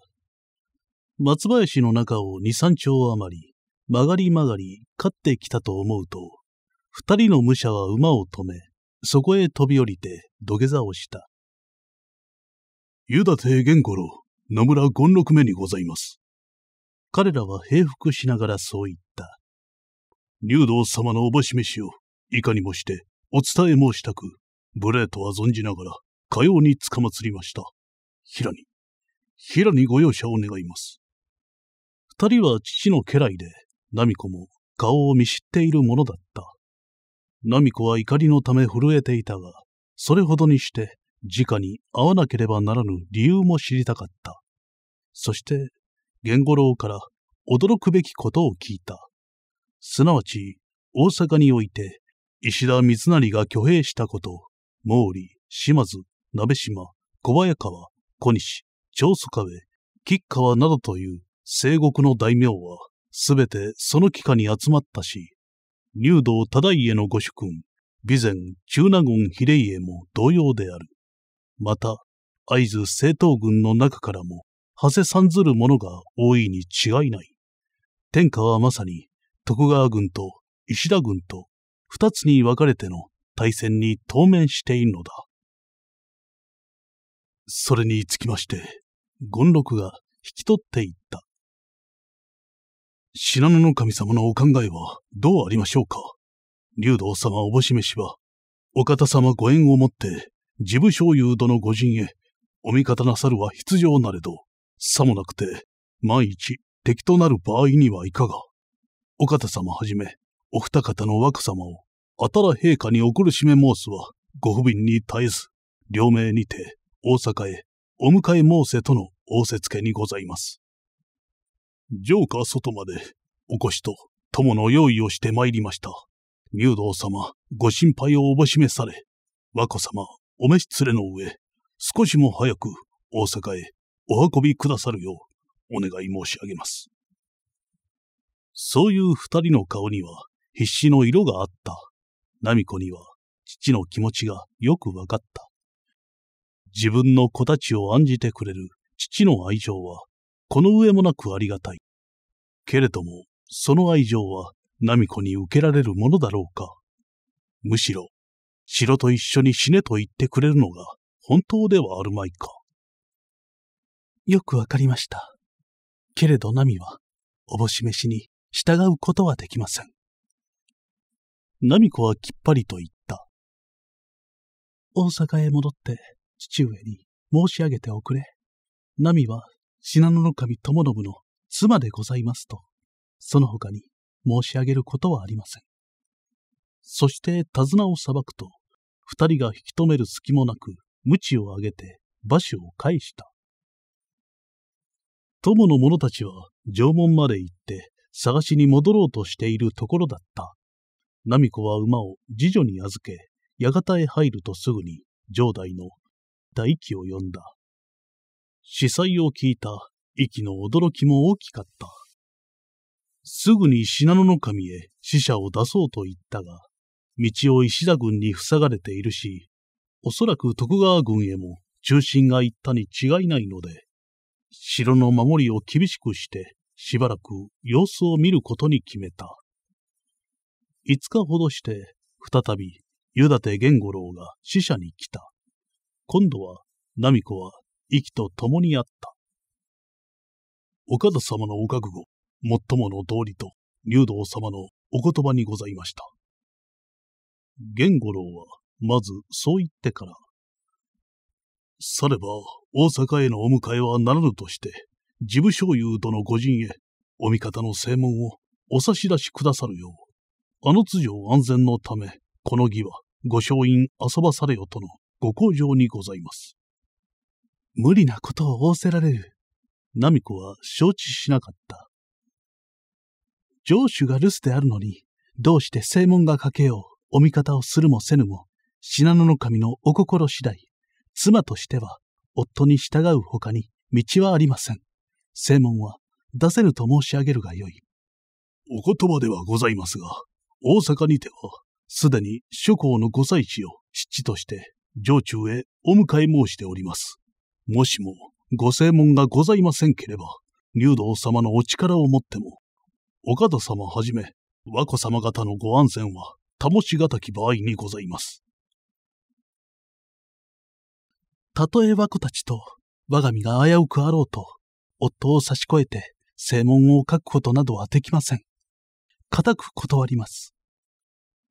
松林の中を二三丁余り、曲がり曲がり、勝ってきたと思うと、二人の武者は馬を止め、そこへ飛び降りて土下座をした。湯立玄五郎、野村権六目にございます。彼らは平服しながらそう言った。入道様のおぼし飯を、いかにもしてお伝え申したく、無礼とは存じながら、かようにつかまつりました。平に、平にご容赦を願います。二人は父の家来で、ナミコも顔を見知っているものだった。ナミコは怒りのため震えていたが、それほどにして、直に会わなければならぬ理由も知りたかった。そして、玄五郎から驚くべきことを聞いた。すなわち、大阪において、石田三成が挙兵したこと、毛利、島津、鍋島、小早川、小西、長宗壁、吉川などという西国の大名は、すべてその帰下に集まったし、入道忠家の御主君、備前中納言秀家も同様である。また、会津政党軍の中からも、馳せ参ずる者が大いに違いない。天下はまさに、徳川軍と石田軍と二つに分かれての対戦に当面しているのだ。それにつきまして、権六が引き取っていった。信濃の神様のお考えはどうありましょうか竜道様おぼしめしは、お方様ご縁をもって、事務所有殿御陣へ、お味方なさるは必要なれど、さもなくて、万一敵となる場合にはいかが。お方様はじめ、お二方の若様を、あたら陛下にお苦しめ申すは、ご不憫に絶えず、両名にて、大阪へ、お迎え申せとの仰せつけにございます。ジョーカー外まで、お越しと、友の用意をして参りました。入道様、ご心配をおぼしめされ、和子様、お召し連れの上、少しも早く大阪へお運びくださるよう、お願い申し上げます。そういう二人の顔には、必死の色があった。ナミコには、父の気持ちがよくわかった。自分の子たちを案じてくれる父の愛情は、この上もなくありがたい。けれども、その愛情は、ナミコに受けられるものだろうか。むしろ、城と一緒に死ねと言ってくれるのが、本当ではあるまいか。よくわかりました。けれどナミは、おぼし飯に従うことはできません。ナミコはきっぱりと言った。大阪へ戻って、父上に申し上げておくれ。ナミは信濃守友信の妻でございますと、その他に申し上げることはありません。そして手綱を裁くと、二人が引き止める隙もなく、鞭を上げて馬首を返した。友の者たちは縄文まで行って探しに戻ろうとしているところだった。奈美子は馬を次女に預け、館へ入るとすぐに城代の大器を呼んだ。司祭を聞いた息の驚きも大きかった。すぐに信濃の神へ死者を出そうと言ったが、道を石田軍に塞がれているし、おそらく徳川軍へも中心が行ったに違いないので、城の守りを厳しくして、しばらく様子を見ることに決めた。5日ほどして、再び、湯立玄五郎が死者に来た。今度は、奈美子は息と共にあった。岡田様のお覚悟、もっともの道理と、入道様のお言葉にございました。玄五郎は、まずそう言ってから、されば、大阪へのお迎えはならぬとして、事務所有殿御陣へ、お味方の正門をお差し出しくださるよう、あの通常安全のため、この儀は、御松院遊ばされよとのご向上にございます。無理なことを仰せられる。ナミコは承知しなかった。上主が留守であるのに、どうして正門がかけよう、お味方をするもせぬも、信濃の神のお心次第、妻としては、夫に従う他に道はありません。正門は出せぬと申し上げるがよい。お言葉ではございますが、大阪にては、すでに諸侯の御祭地を七として、上中へお迎え申しております。もしも、ご正門がございませんければ、竜道様のお力をもっても、岡田様はじめ、和子様方のご安全は、保しがたき場合にございます。たとえ和子たちと、我が身が危うくあろうと、夫を差し越えて、正門を書くことなどはできません。固く断ります。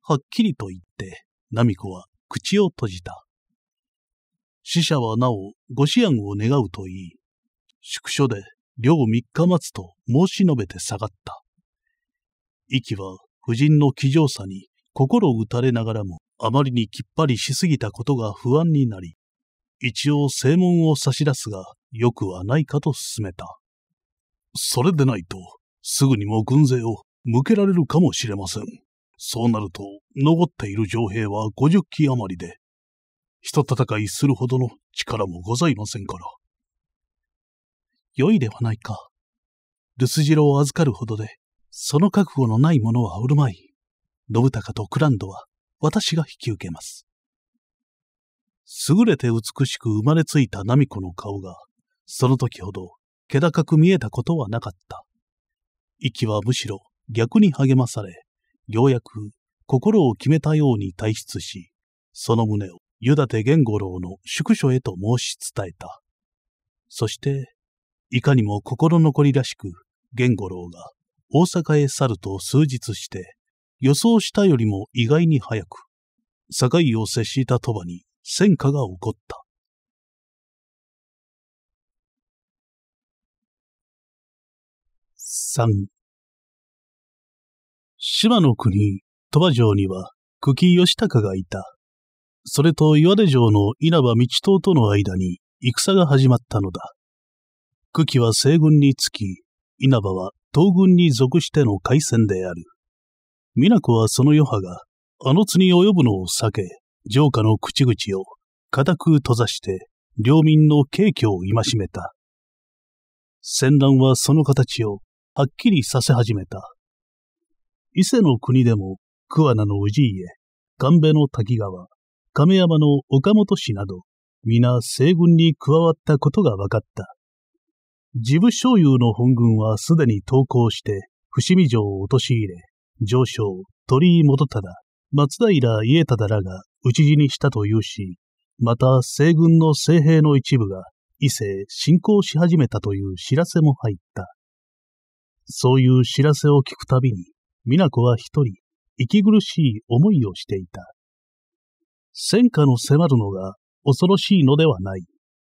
はっきりと言って、奈美子は口を閉じた。死者はなお、ご思案を願うと言い、宿所で、両三日待つと申し述べて下がった。息は、夫人の気丈さに心打たれながらも、あまりにきっぱりしすぎたことが不安になり、一応正門を差し出すが、よくはないかと勧めた。それでないと、すぐにも軍勢を向けられるかもしれません。そうなると、残っている城兵は五十機余りで、人戦いするほどの力もございませんから。良いではないか。留守次郎を預かるほどで、その覚悟のない者はおるまい。信孝とクランドは私が引き受けます。優れて美しく生まれついたナミコの顔が、その時ほど気高く見えたことはなかった。息はむしろ逆に励まされ、ようやく心を決めたように退出し、その胸を湯立源五郎の宿所へと申し伝えた。そして、いかにも心残りらしく、源五郎が大阪へ去ると数日して、予想したよりも意外に早く、堺を接した鳥羽に戦火が起こった。三。島の国、鳥羽城には、久喜義高がいた。それと岩出城の稲葉道東との間に戦が始まったのだ。久喜は西軍につき、稲葉は東軍に属しての海戦である。美奈子はその余波が、あの津に及ぶのを避け、城下の口々を固く閉ざして、領民の景気を戒めた。戦乱はその形をはっきりさせ始めた。伊勢の国でも桑名の氏家、神戸の滝川、亀山の岡本氏など、皆西軍に加わったことが分かった。自部将友の本軍はすでに投降して、伏見城を陥れ、上将、鳥居元忠、松平家忠らが討ち死にしたというし、また西軍の西兵の一部が伊勢侵攻し始めたという知らせも入った。そういう知らせを聞くたびに、美奈子は一人、息苦しい思いをしていた。戦火の迫るのが恐ろしいのではない。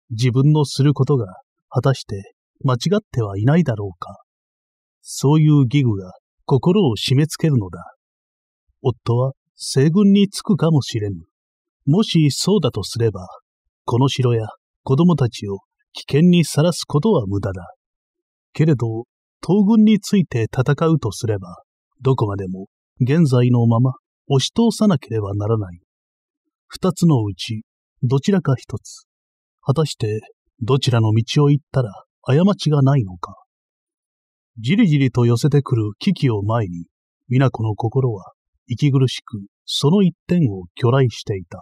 自分のすることが果たして間違ってはいないだろうか。そういう義具が心を締め付けるのだ。夫は西軍に着くかもしれぬ。もしそうだとすれば、この城や子供たちを危険にさらすことは無駄だ。けれど、東軍について戦うとすれば、どこまでも現在のまま押し通さなければならない。二つのうち、どちらか一つ。果たして、どちらの道を行ったら、過ちがないのか。じりじりと寄せてくる危機を前に、美奈子の心は、息苦しく、その一点を巨来していた。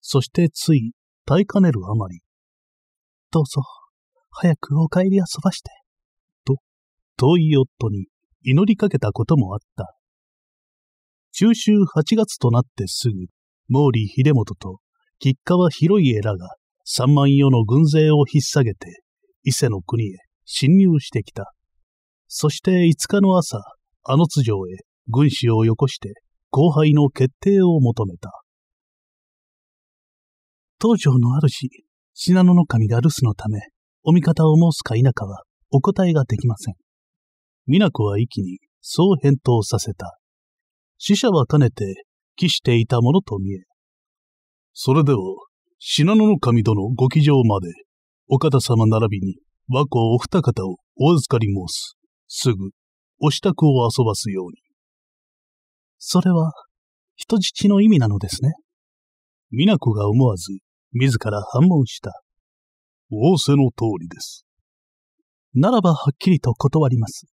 そしてつい、耐えかねるあまり、どうぞ、早くお帰り遊ばして、と、遠い夫に祈りかけたこともあった。中秋八月となってすぐ、毛利秀元と吉川広家らが三万余の軍勢を引っ提げて、伊勢の国へ侵入してきた。そして5日の朝、あの津城へ軍師をよこして、後輩の決定を求めた。東条の主、信濃の神が留守のため、お味方を申すか否かはお答えができません。美奈子は一気にそう返答させた。死者は兼ねて帰していたものと見え、それでは、信濃の神殿ご騎乗まで、お方様並びに和光お二方をお預かり申す。すぐ、お支度を遊ばすように。それは、人質の意味なのですね。美奈子が思わず、自ら反問した。仰せの通りです。ならばはっきりと断ります。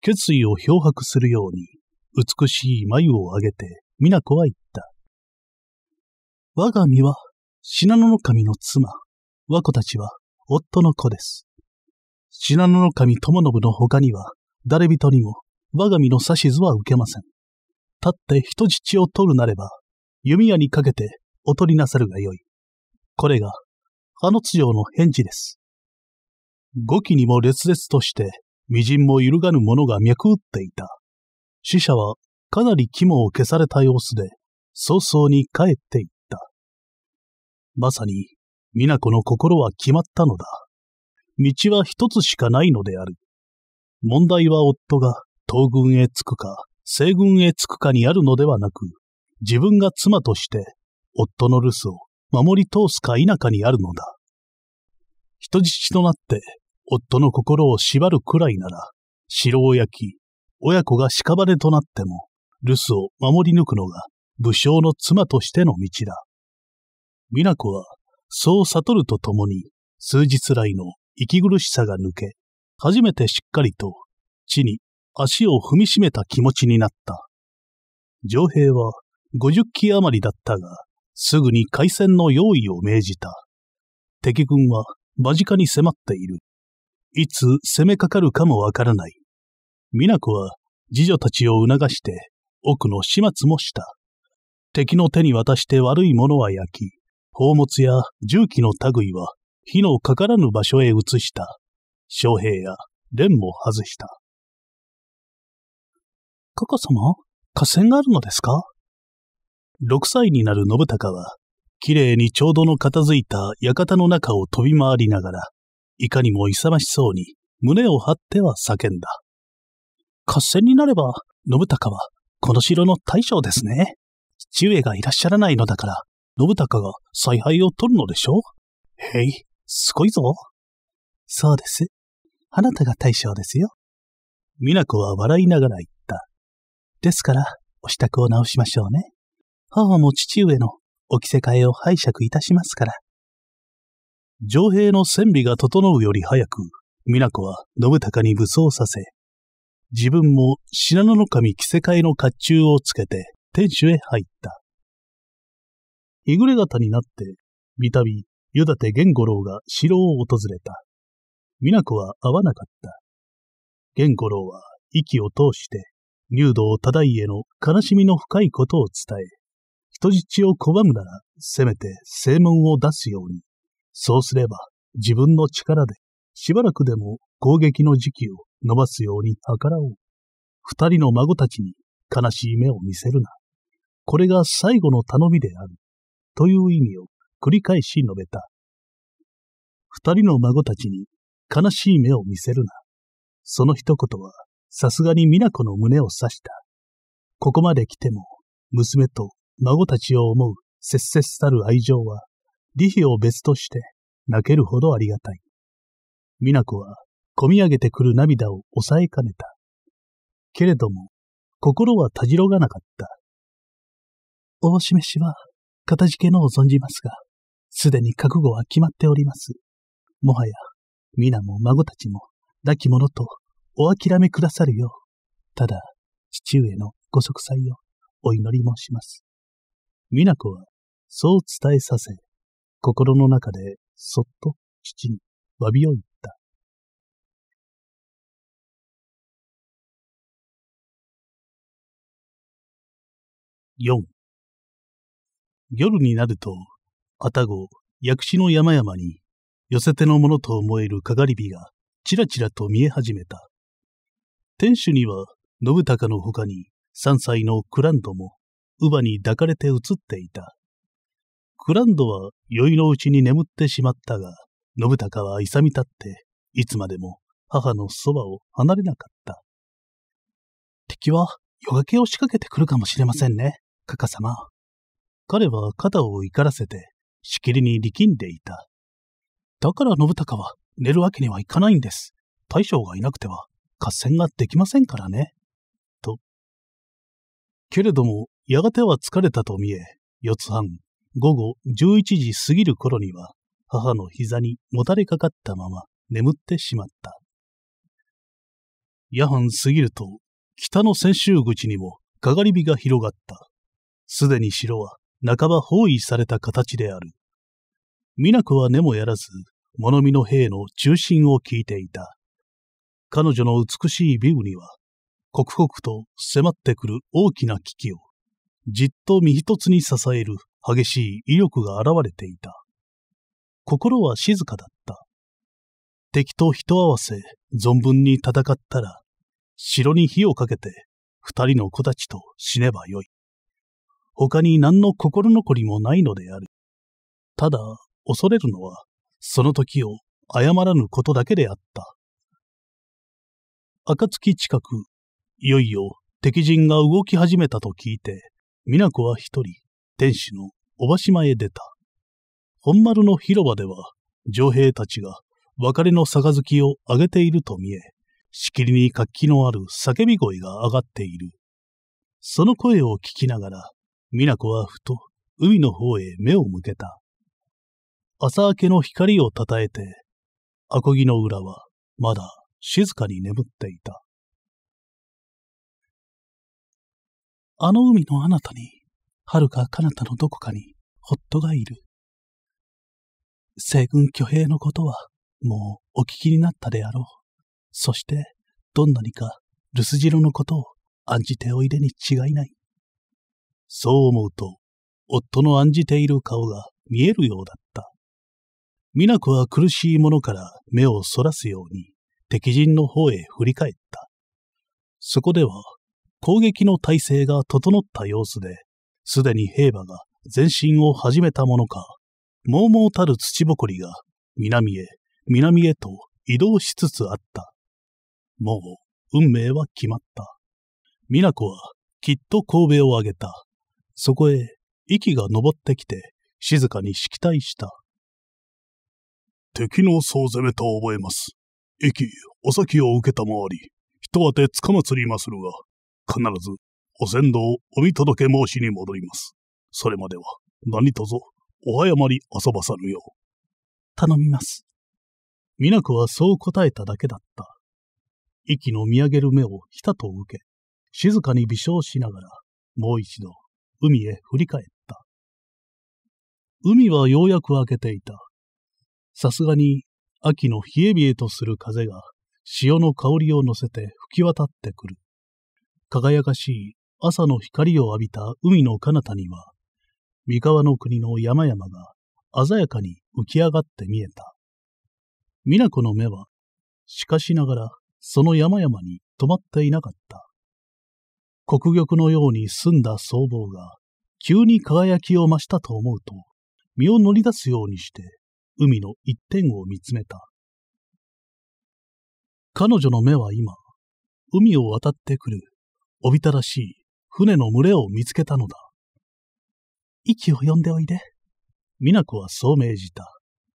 決意を漂白するように、美しい眉を上げて、皆子は言った。我が身は、信濃の神の妻、和子たちは、夫の子です。信濃の神友信の他には、誰人にも、我が身の指図は受けません。立って人質を取るなれば、弓矢にかけて、お取りなさるがよい。これが、あの津城の返事です。語気にも烈々として、微塵も揺るがぬ者が脈打っていた。死者はかなり肝を消された様子で、早々に帰っていった。まさに、美奈子の心は決まったのだ。道は一つしかないのである。問題は夫が東軍へ着くか、西軍へ着くかにあるのではなく、自分が妻として夫の留守を守り通すか否かにあるのだ。人質となって夫の心を縛るくらいなら、城を焼き、親子が屍となっても、留守を守り抜くのが武将の妻としての道だ。美奈子は、そう悟るとともに、数日来の息苦しさが抜け、初めてしっかりと、地に足を踏みしめた気持ちになった。上兵は、五十機余りだったが、すぐに海戦の用意を命じた。敵軍は間近に迫っている。いつ攻めかかるかもわからない。美奈子は、次女たちを促して奥の始末もした。敵の手に渡して悪いものは焼き、宝物や銃器の類は火のかからぬ場所へ移した。将兵や蓮も外した。カカ様、河川があるのですか六歳になる信孝は、綺麗にちょうどの片付いた館の中を飛び回りながら、いかにも勇ましそうに胸を張っては叫んだ。合戦になれば、信孝はこの城の大将ですね。父上がいらっしゃらないのだから、信孝が采配を取るのでしょへい、すごいぞ。そうです。あなたが大将ですよ。美奈子は笑いながら言った。ですから、お支度を直しましょうね。母も父上のお着せ替えを拝借いたしますから。上兵の戦備が整うより早く、美奈子は信孝に武装させ、自分も信濃神着せ替えの甲冑をつけて天守へ入った。日暮れ方になって、びたび、湯立玄五郎が城を訪れた。皆子は会わなかった。玄五郎は息を通して、入道忠家の悲しみの深いことを伝え、人質を拒むなら、せめて正門を出すように。そうすれば、自分の力で、しばらくでも攻撃の時期を伸ばすように計らおう。二人の孫たちに悲しい目を見せるな。これが最後の頼みである。という意味を繰り返し述べた。二人の孫たちに悲しい目を見せるな。その一言はさすがに美奈子の胸を刺した。ここまで来ても娘と孫たちを思う切々たる愛情は、利費を別として泣けるほどありがたい。美奈子は込み上げてくる涙を抑えかねた。けれども、心はたじろがなかった。大示しは、かたじけのを存じますが、すでに覚悟は決まっております。もはや、皆も孫たちも、亡き者と、お諦めくださるよう、ただ、父上のご息災をお祈り申します。美奈子は、そう伝えさせ、心の中で、そっと父に詫びを言4夜になると、愛宕、薬師の山々に、寄せてのものと思えるかがり火が、ちらちらと見え始めた。天守には、信孝の他に、三歳のクランドも、乳母に抱かれて映っていた。クランドは宵のうちに眠ってしまったが、信孝は勇み立って、いつまでも母のそばを離れなかった。敵は夜明けを仕掛けてくるかもしれませんね。カカ様。彼は肩を怒らせて、しきりに力んでいた。だから信孝は寝るわけにはいかないんです。大将がいなくては合戦ができませんからね。と。けれども、やがては疲れたと見え、四つ半、午後11時過ぎる頃には、母の膝にもたれかかったまま眠ってしまった。夜半過ぎると、北の千秋口にもかがり火が広がった。すでに城は半ば包囲された形である。美奈子は根もやらず、物見の兵の中心を聞いていた。彼女の美しい美具には、刻々と迫ってくる大きな危機を、じっと身一つに支える激しい威力が現れていた。心は静かだった。敵と人合わせ、存分に戦ったら、城に火をかけて、二人の子たちと死ねばよい。他に何の心残りもないのである。ただ、恐れるのは、その時を謝らぬことだけであった。暁近く、いよいよ敵陣が動き始めたと聞いて、美奈子は一人、天使の小橋島へ出た。本丸の広場では、城兵たちが別れの杯をあげていると見え、しきりに活気のある叫び声が上がっている。その声を聞きながら、美奈子はふと海の方へ目を向けた。朝明けの光をたたえて、アコギの裏はまだ静かに眠っていた。あの海のあなたに、はるか彼方のどこかに、ホットがいる。西軍挙兵のことは、もうお聞きになったであろう。そして、どんなにか、留守城のことを案じておいでに違いない。そう思うと、夫の案じている顔が見えるようだった。美奈子は苦しいものから目をそらすように、敵陣の方へ振り返った。そこでは、攻撃の体勢が整った様子で、すでに兵馬が前進を始めたものか、もうもうたる土ぼこりが南へ、南へと移動しつつあった。もう、運命は決まった。美奈子は、きっと神戸を挙げた。そこへ息が昇ってきて静かに敷退した。敵の総攻めと覚えます。息、お先を受けたまわり、人当てつかまつりまするが、必ずお先導お見届け申しに戻ります。それまでは何とぞお早まり遊ばさぬよう。頼みます。美奈子はそう答えただけだった。息の見上げる目をひたと受け、静かに微笑しながら、もう一度海へ振り返った。海はようやく明けていた。さすがに秋の冷え冷えとする風が潮の香りを乗せて吹き渡ってくる。輝かしい朝の光を浴びた海の彼方には、三河の国の山々が鮮やかに浮き上がって見えた。美奈子の目は、しかしながらその山々に止まっていなかった。黒玉のように澄んだ僧帽が、急に輝きを増したと思うと、身を乗り出すようにして、海の一点を見つめた。彼女の目は今、海を渡ってくる、おびただしい船の群れを見つけたのだ。息を呼んでおいで。美奈子はそう命じた。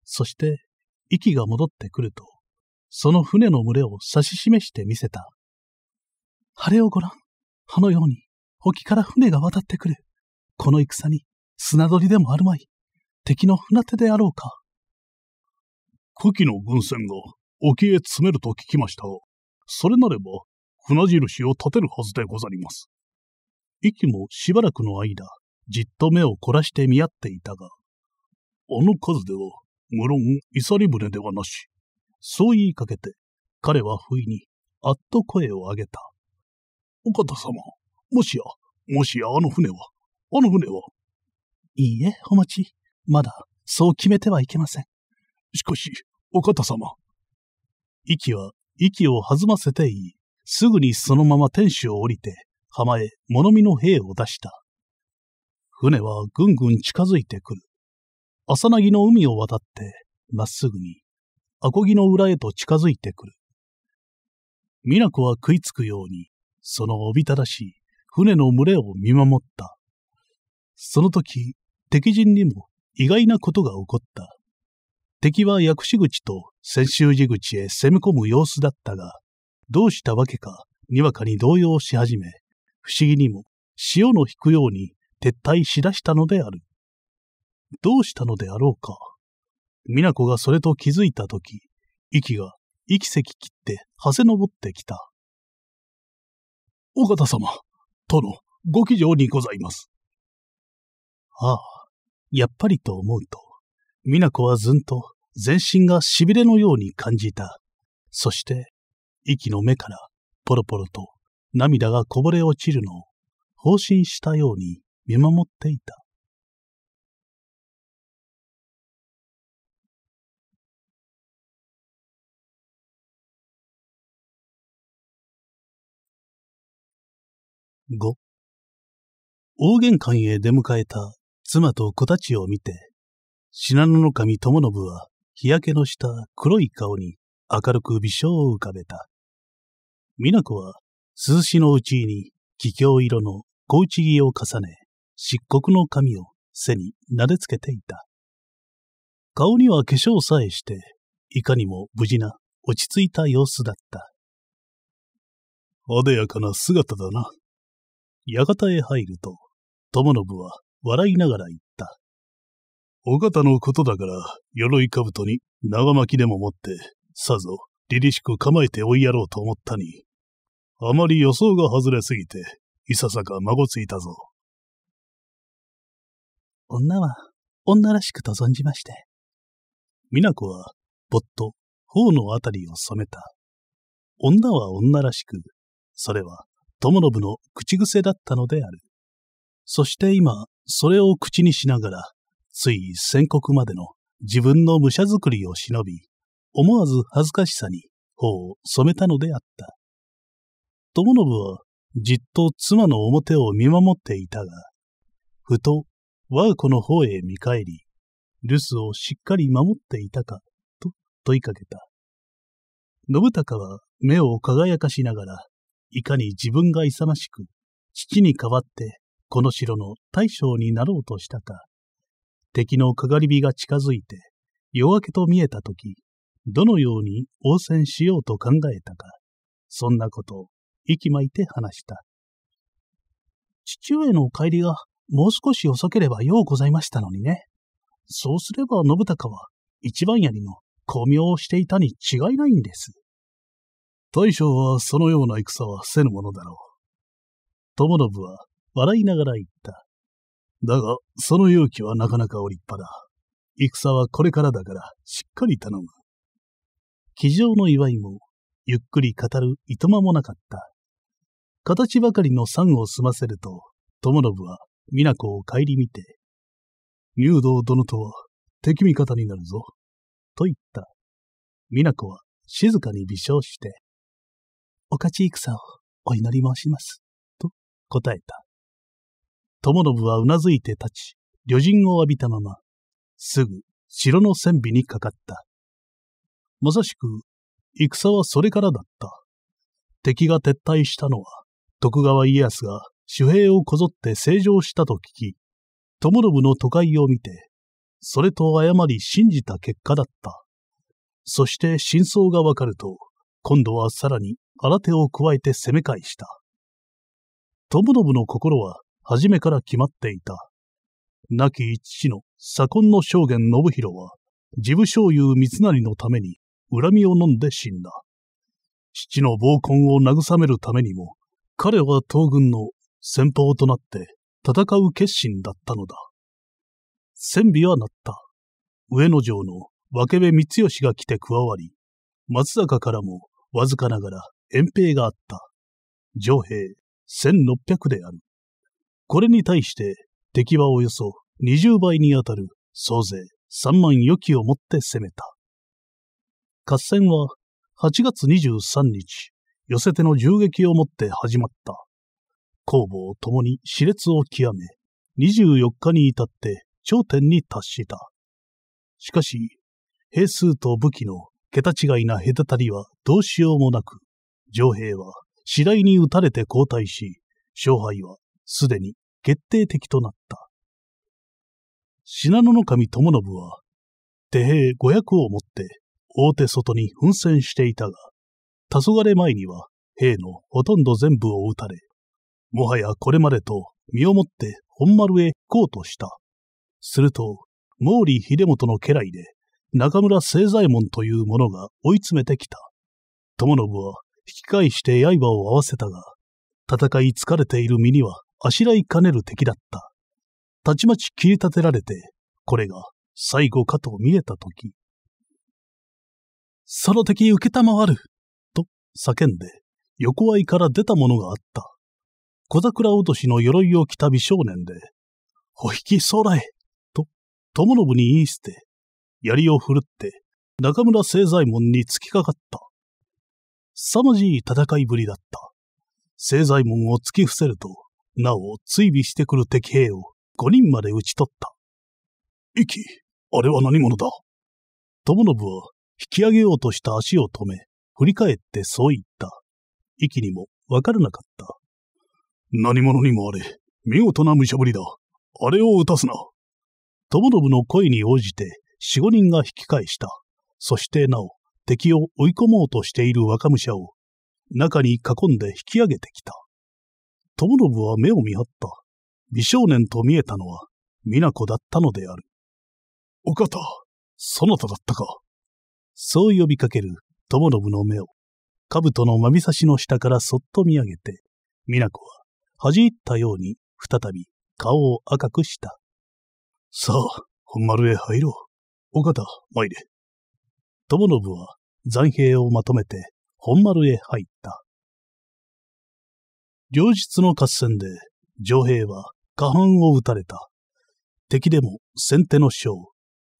そして、息が戻ってくると、その船の群れを指し示してみせた。晴れをご覧。歯のように、沖から船が渡ってくる。この戦に、砂取りでもあるまい。敵の船手であろうか。久喜の軍船が沖へ詰めると聞きましたが、それなれば、船印を立てるはずでござります。息もしばらくの間、じっと目を凝らして見合っていたが、あの数では、無論、いさり船ではなし。そう言いかけて、彼は不意に、あっと声を上げた。お方様、もしや、もしやあの船は、あの船は。いいえ、お待ち。まだ、そう決めてはいけません。しかし、お方様。息は、息を弾ませていい。すぐにそのまま天守を降りて、浜へ物見の兵を出した。船はぐんぐん近づいてくる。朝なぎの海を渡って、まっすぐに、アコギの裏へと近づいてくる。美奈子は食いつくように、そのおびただしい船の群れを見守った。その時、敵陣にも意外なことが起こった。敵は薬師口と泉州寺口へ攻め込む様子だったが、どうしたわけか、にわかに動揺し始め、不思議にも潮の引くように撤退しだしたのである。どうしたのであろうか。美奈子がそれと気づいたとき、息が息き切ってはせ登ってきた。尾形様、殿、ご騎乗にございます。ああ、やっぱりと思うと、美奈子はずんと全身が痺れのように感じた。そして、息の目からポロポロと涙がこぼれ落ちるのを放心したように見守っていた。5大玄関へ出迎えた妻と子たちを見て、信濃の神友信は日焼けのした黒い顔に明るく微笑を浮かべた。美奈子は涼しのうちに気境色の小内着を重ね、漆黒の髪を背に撫でつけていた。顔には化粧さえして、いかにも無事な落ち着いた様子だった。艶やかな姿だな。館へ入ると、友信は笑いながら言った。お方のことだから、鎧兜に長巻きでも持って、さぞ、凛々しく構えて追いやろうと思ったに、あまり予想が外れすぎて、いささか孫ついたぞ。女は、女らしくと存じまして。美奈子は、ぼっと、頬のあたりを染めた。女は女らしく、それは、友信の口癖だったのである。そして今、それを口にしながら、つい宣告までの自分の武者作りを忍び、思わず恥ずかしさに頬を染めたのであった。友信はじっと妻の表を見守っていたが、ふと我が子の方へ見返り、留守をしっかり守っていたか、と問いかけた。信孝は目を輝かしながらいかに自分が勇ましく、父に代わってこの城の大将になろうとしたか。敵のかがり火が近づいて、夜明けと見えたとき、どのように応戦しようと考えたか。そんなことを息巻いて話した。父上のお帰りがもう少し遅ければようございましたのにね。そうすれば信孝は一番槍の巧妙をしていたに違いないんです。大将はそのような戦はせぬものだろう。友信は笑いながら言った。だが、その勇気はなかなかお立派だ。戦はこれからだからしっかり頼む。気丈の祝いも、ゆっくり語るいとまもなかった。形ばかりの算を済ませると、友信は皆子を顧みて、入道殿とは敵味方になるぞ、と言った。皆子は静かに微笑して、お勝ち戦をお祈り申します。と答えた。友信はうなずいて立ち、旅人を浴びたまま、すぐ城の戦備にかかった。まさしく、戦はそれからだった。敵が撤退したのは、徳川家康が守兵をこぞって正常したと聞き、友信の都会を見て、それと誤り信じた結果だった。そして真相がわかると、今度はさらに新手を加えて攻め返した。友信の心は初めから決まっていた。亡き父の左近の将軍信弘は、事務所有三成のために恨みを飲んで死んだ。父の暴婚を慰めるためにも、彼は東軍の先方となって戦う決心だったのだ。戦備はなった。上野城の分部光義が来て加わり、松坂からもわずかながら遠兵があった。上兵1600である。これに対して敵はおよそ20倍にあたる総勢3万余機をもって攻めた。合戦は8月23日、寄せ手の銃撃をもって始まった。攻防と共に熾烈を極め、24日に至って頂点に達した。しかし、兵数と武器の桁違いな隔たりはどうしようもなく、上兵は次第に撃たれて交代し、勝敗はすでに決定的となった。信濃神友信は、手兵五百を持って大手外に奮戦していたが、黄昏前には兵のほとんど全部を撃たれ、もはやこれまでと身をもって本丸へ行こうとした。すると、毛利秀元の家来で中村清左衛門という者が追い詰めてきた。友信は引き返して刃を合わせたが、戦い疲れている身にはあしらいかねる敵だった。たちまち切り立てられて、これが最後かと見えたとき、その敵受けたまわると叫んで、横合いから出たものがあった。小桜落としの鎧を着た美少年で、お引き空へと、友信に言い捨て、槍を振るって、中村清左衛門に突きかかった。凄まじい戦いぶりだった。聖左衛門を突き伏せると、なお追尾してくる敵兵を五人まで討ち取った。息、あれは何者だ友信は引き上げようとした足を止め、振り返ってそう言った。息にもわからなかった。何者にもあれ、見事な武者ぶりだ。あれを撃たすな。友信の声に応じて、四五人が引き返した。そしてなお、敵を追い込もうとしている若武者を中に囲んで引き上げてきた。友信は目を見張った。美少年と見えたのは、美奈子だったのである。お方、そなただったか。そう呼びかける友信の目を、兜のまびさしの下からそっと見上げて、美奈子は恥じ入ったように再び顔を赤くした。さあ、本丸へ入ろう。お方、参れ。友信は残兵をまとめて本丸へ入った。両日の合戦で、上兵は下半を撃たれた。敵でも先手の将、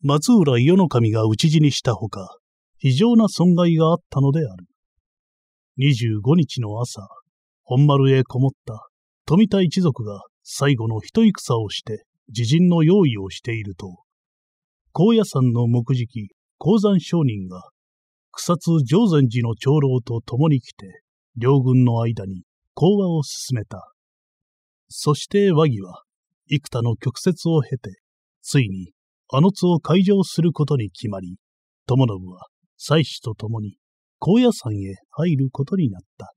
松浦伊予の神が討ち死にしたほか、非常な損害があったのである。25日の朝、本丸へこもった富田一族が最後の一戦をして自陣の用意をしていると、高野山の目敷、鉱山商人が草津定禅寺の長老と共に来て、両軍の間に講話を進めた。そして和議は、幾多の曲折を経て、ついに、あの津を開城することに決まり、友信は、妻子と共に、高野山へ入ることになった。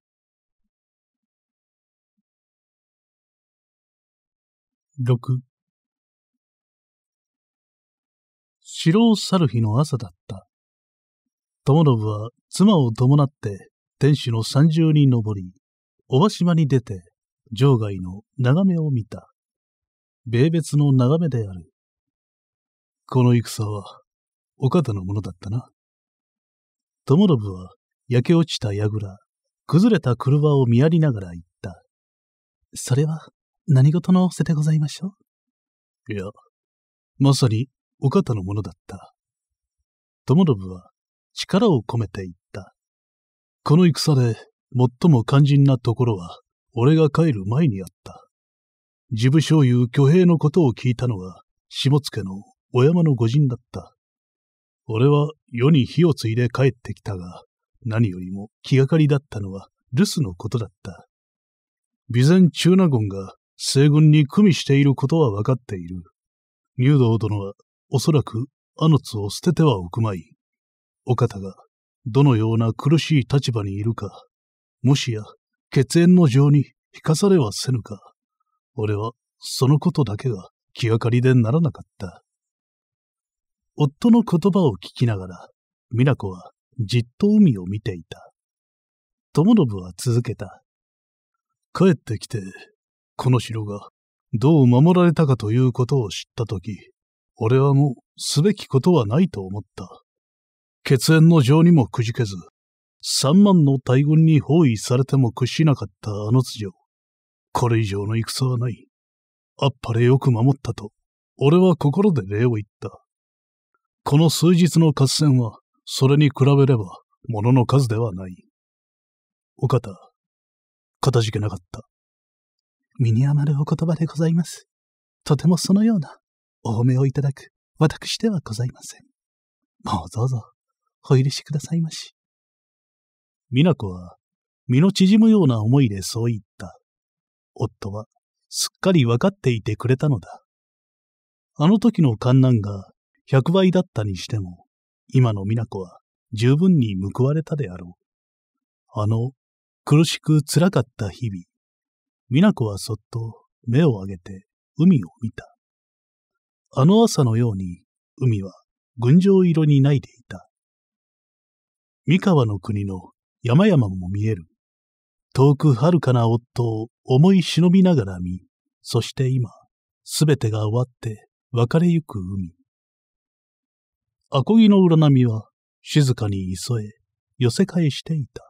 六。を去猿日の朝だった。友信は妻を伴って天守の三重に登り、小羽島に出て場外の眺めを見た。米別の眺めである。この戦は、お方のものだったな。友信は焼け落ちた櫓、崩れた車を見やりながら言った。それは何事のせでございましょういや、まさに岡田のものだった。友信は力を込めていった。この戦で最も肝心なところは、俺が帰る前にあった。自部醤油挙兵のことを聞いたのは、下野の小山の御人だった。俺は世に火を継いで帰ってきたが、何よりも気がかりだったのは留守のことだった。備前中納言が西軍に組みしていることは分かっている。入道殿はおそらくあの津を捨ててはおくまい。お方がどのような苦しい立場にいるか、もしや血縁の情に引かされはせぬか、俺はそのことだけが気がかりでならなかった。夫の言葉を聞きながら、美奈子はじっと海を見ていた。友信は続けた。帰ってきて、この城がどう守られたかということを知ったとき、俺はもうすべきことはないと思った。血縁の情にもくじけず、三万の大軍に包囲されても屈しなかったあの津城。これ以上の戦はない。あっぱれよく守ったと、俺は心で礼を言った。この数日の合戦は、それに比べれば、ものの数ではない。お方、かたじけなかった。身に余るお言葉でございます。とてもそのような、お褒めをいただく、私ではございません。もうどうぞ。お許しくださいまし。美奈子は、身の縮むような思いでそう言った。夫は、すっかりわかっていてくれたのだ。あの時の観難が百倍だったにしても、今の美奈子は十分に報われたであろう。あの、苦しく辛かった日々、美奈子はそっと目を上げて海を見た。あの朝のように海は群青色にないでいた。三河の国の山々も見える。遠く遥かな夫を思い忍びながら見、そして今、すべてが終わって別れゆく海。アコギの占みは静かに急え、寄せ返していた。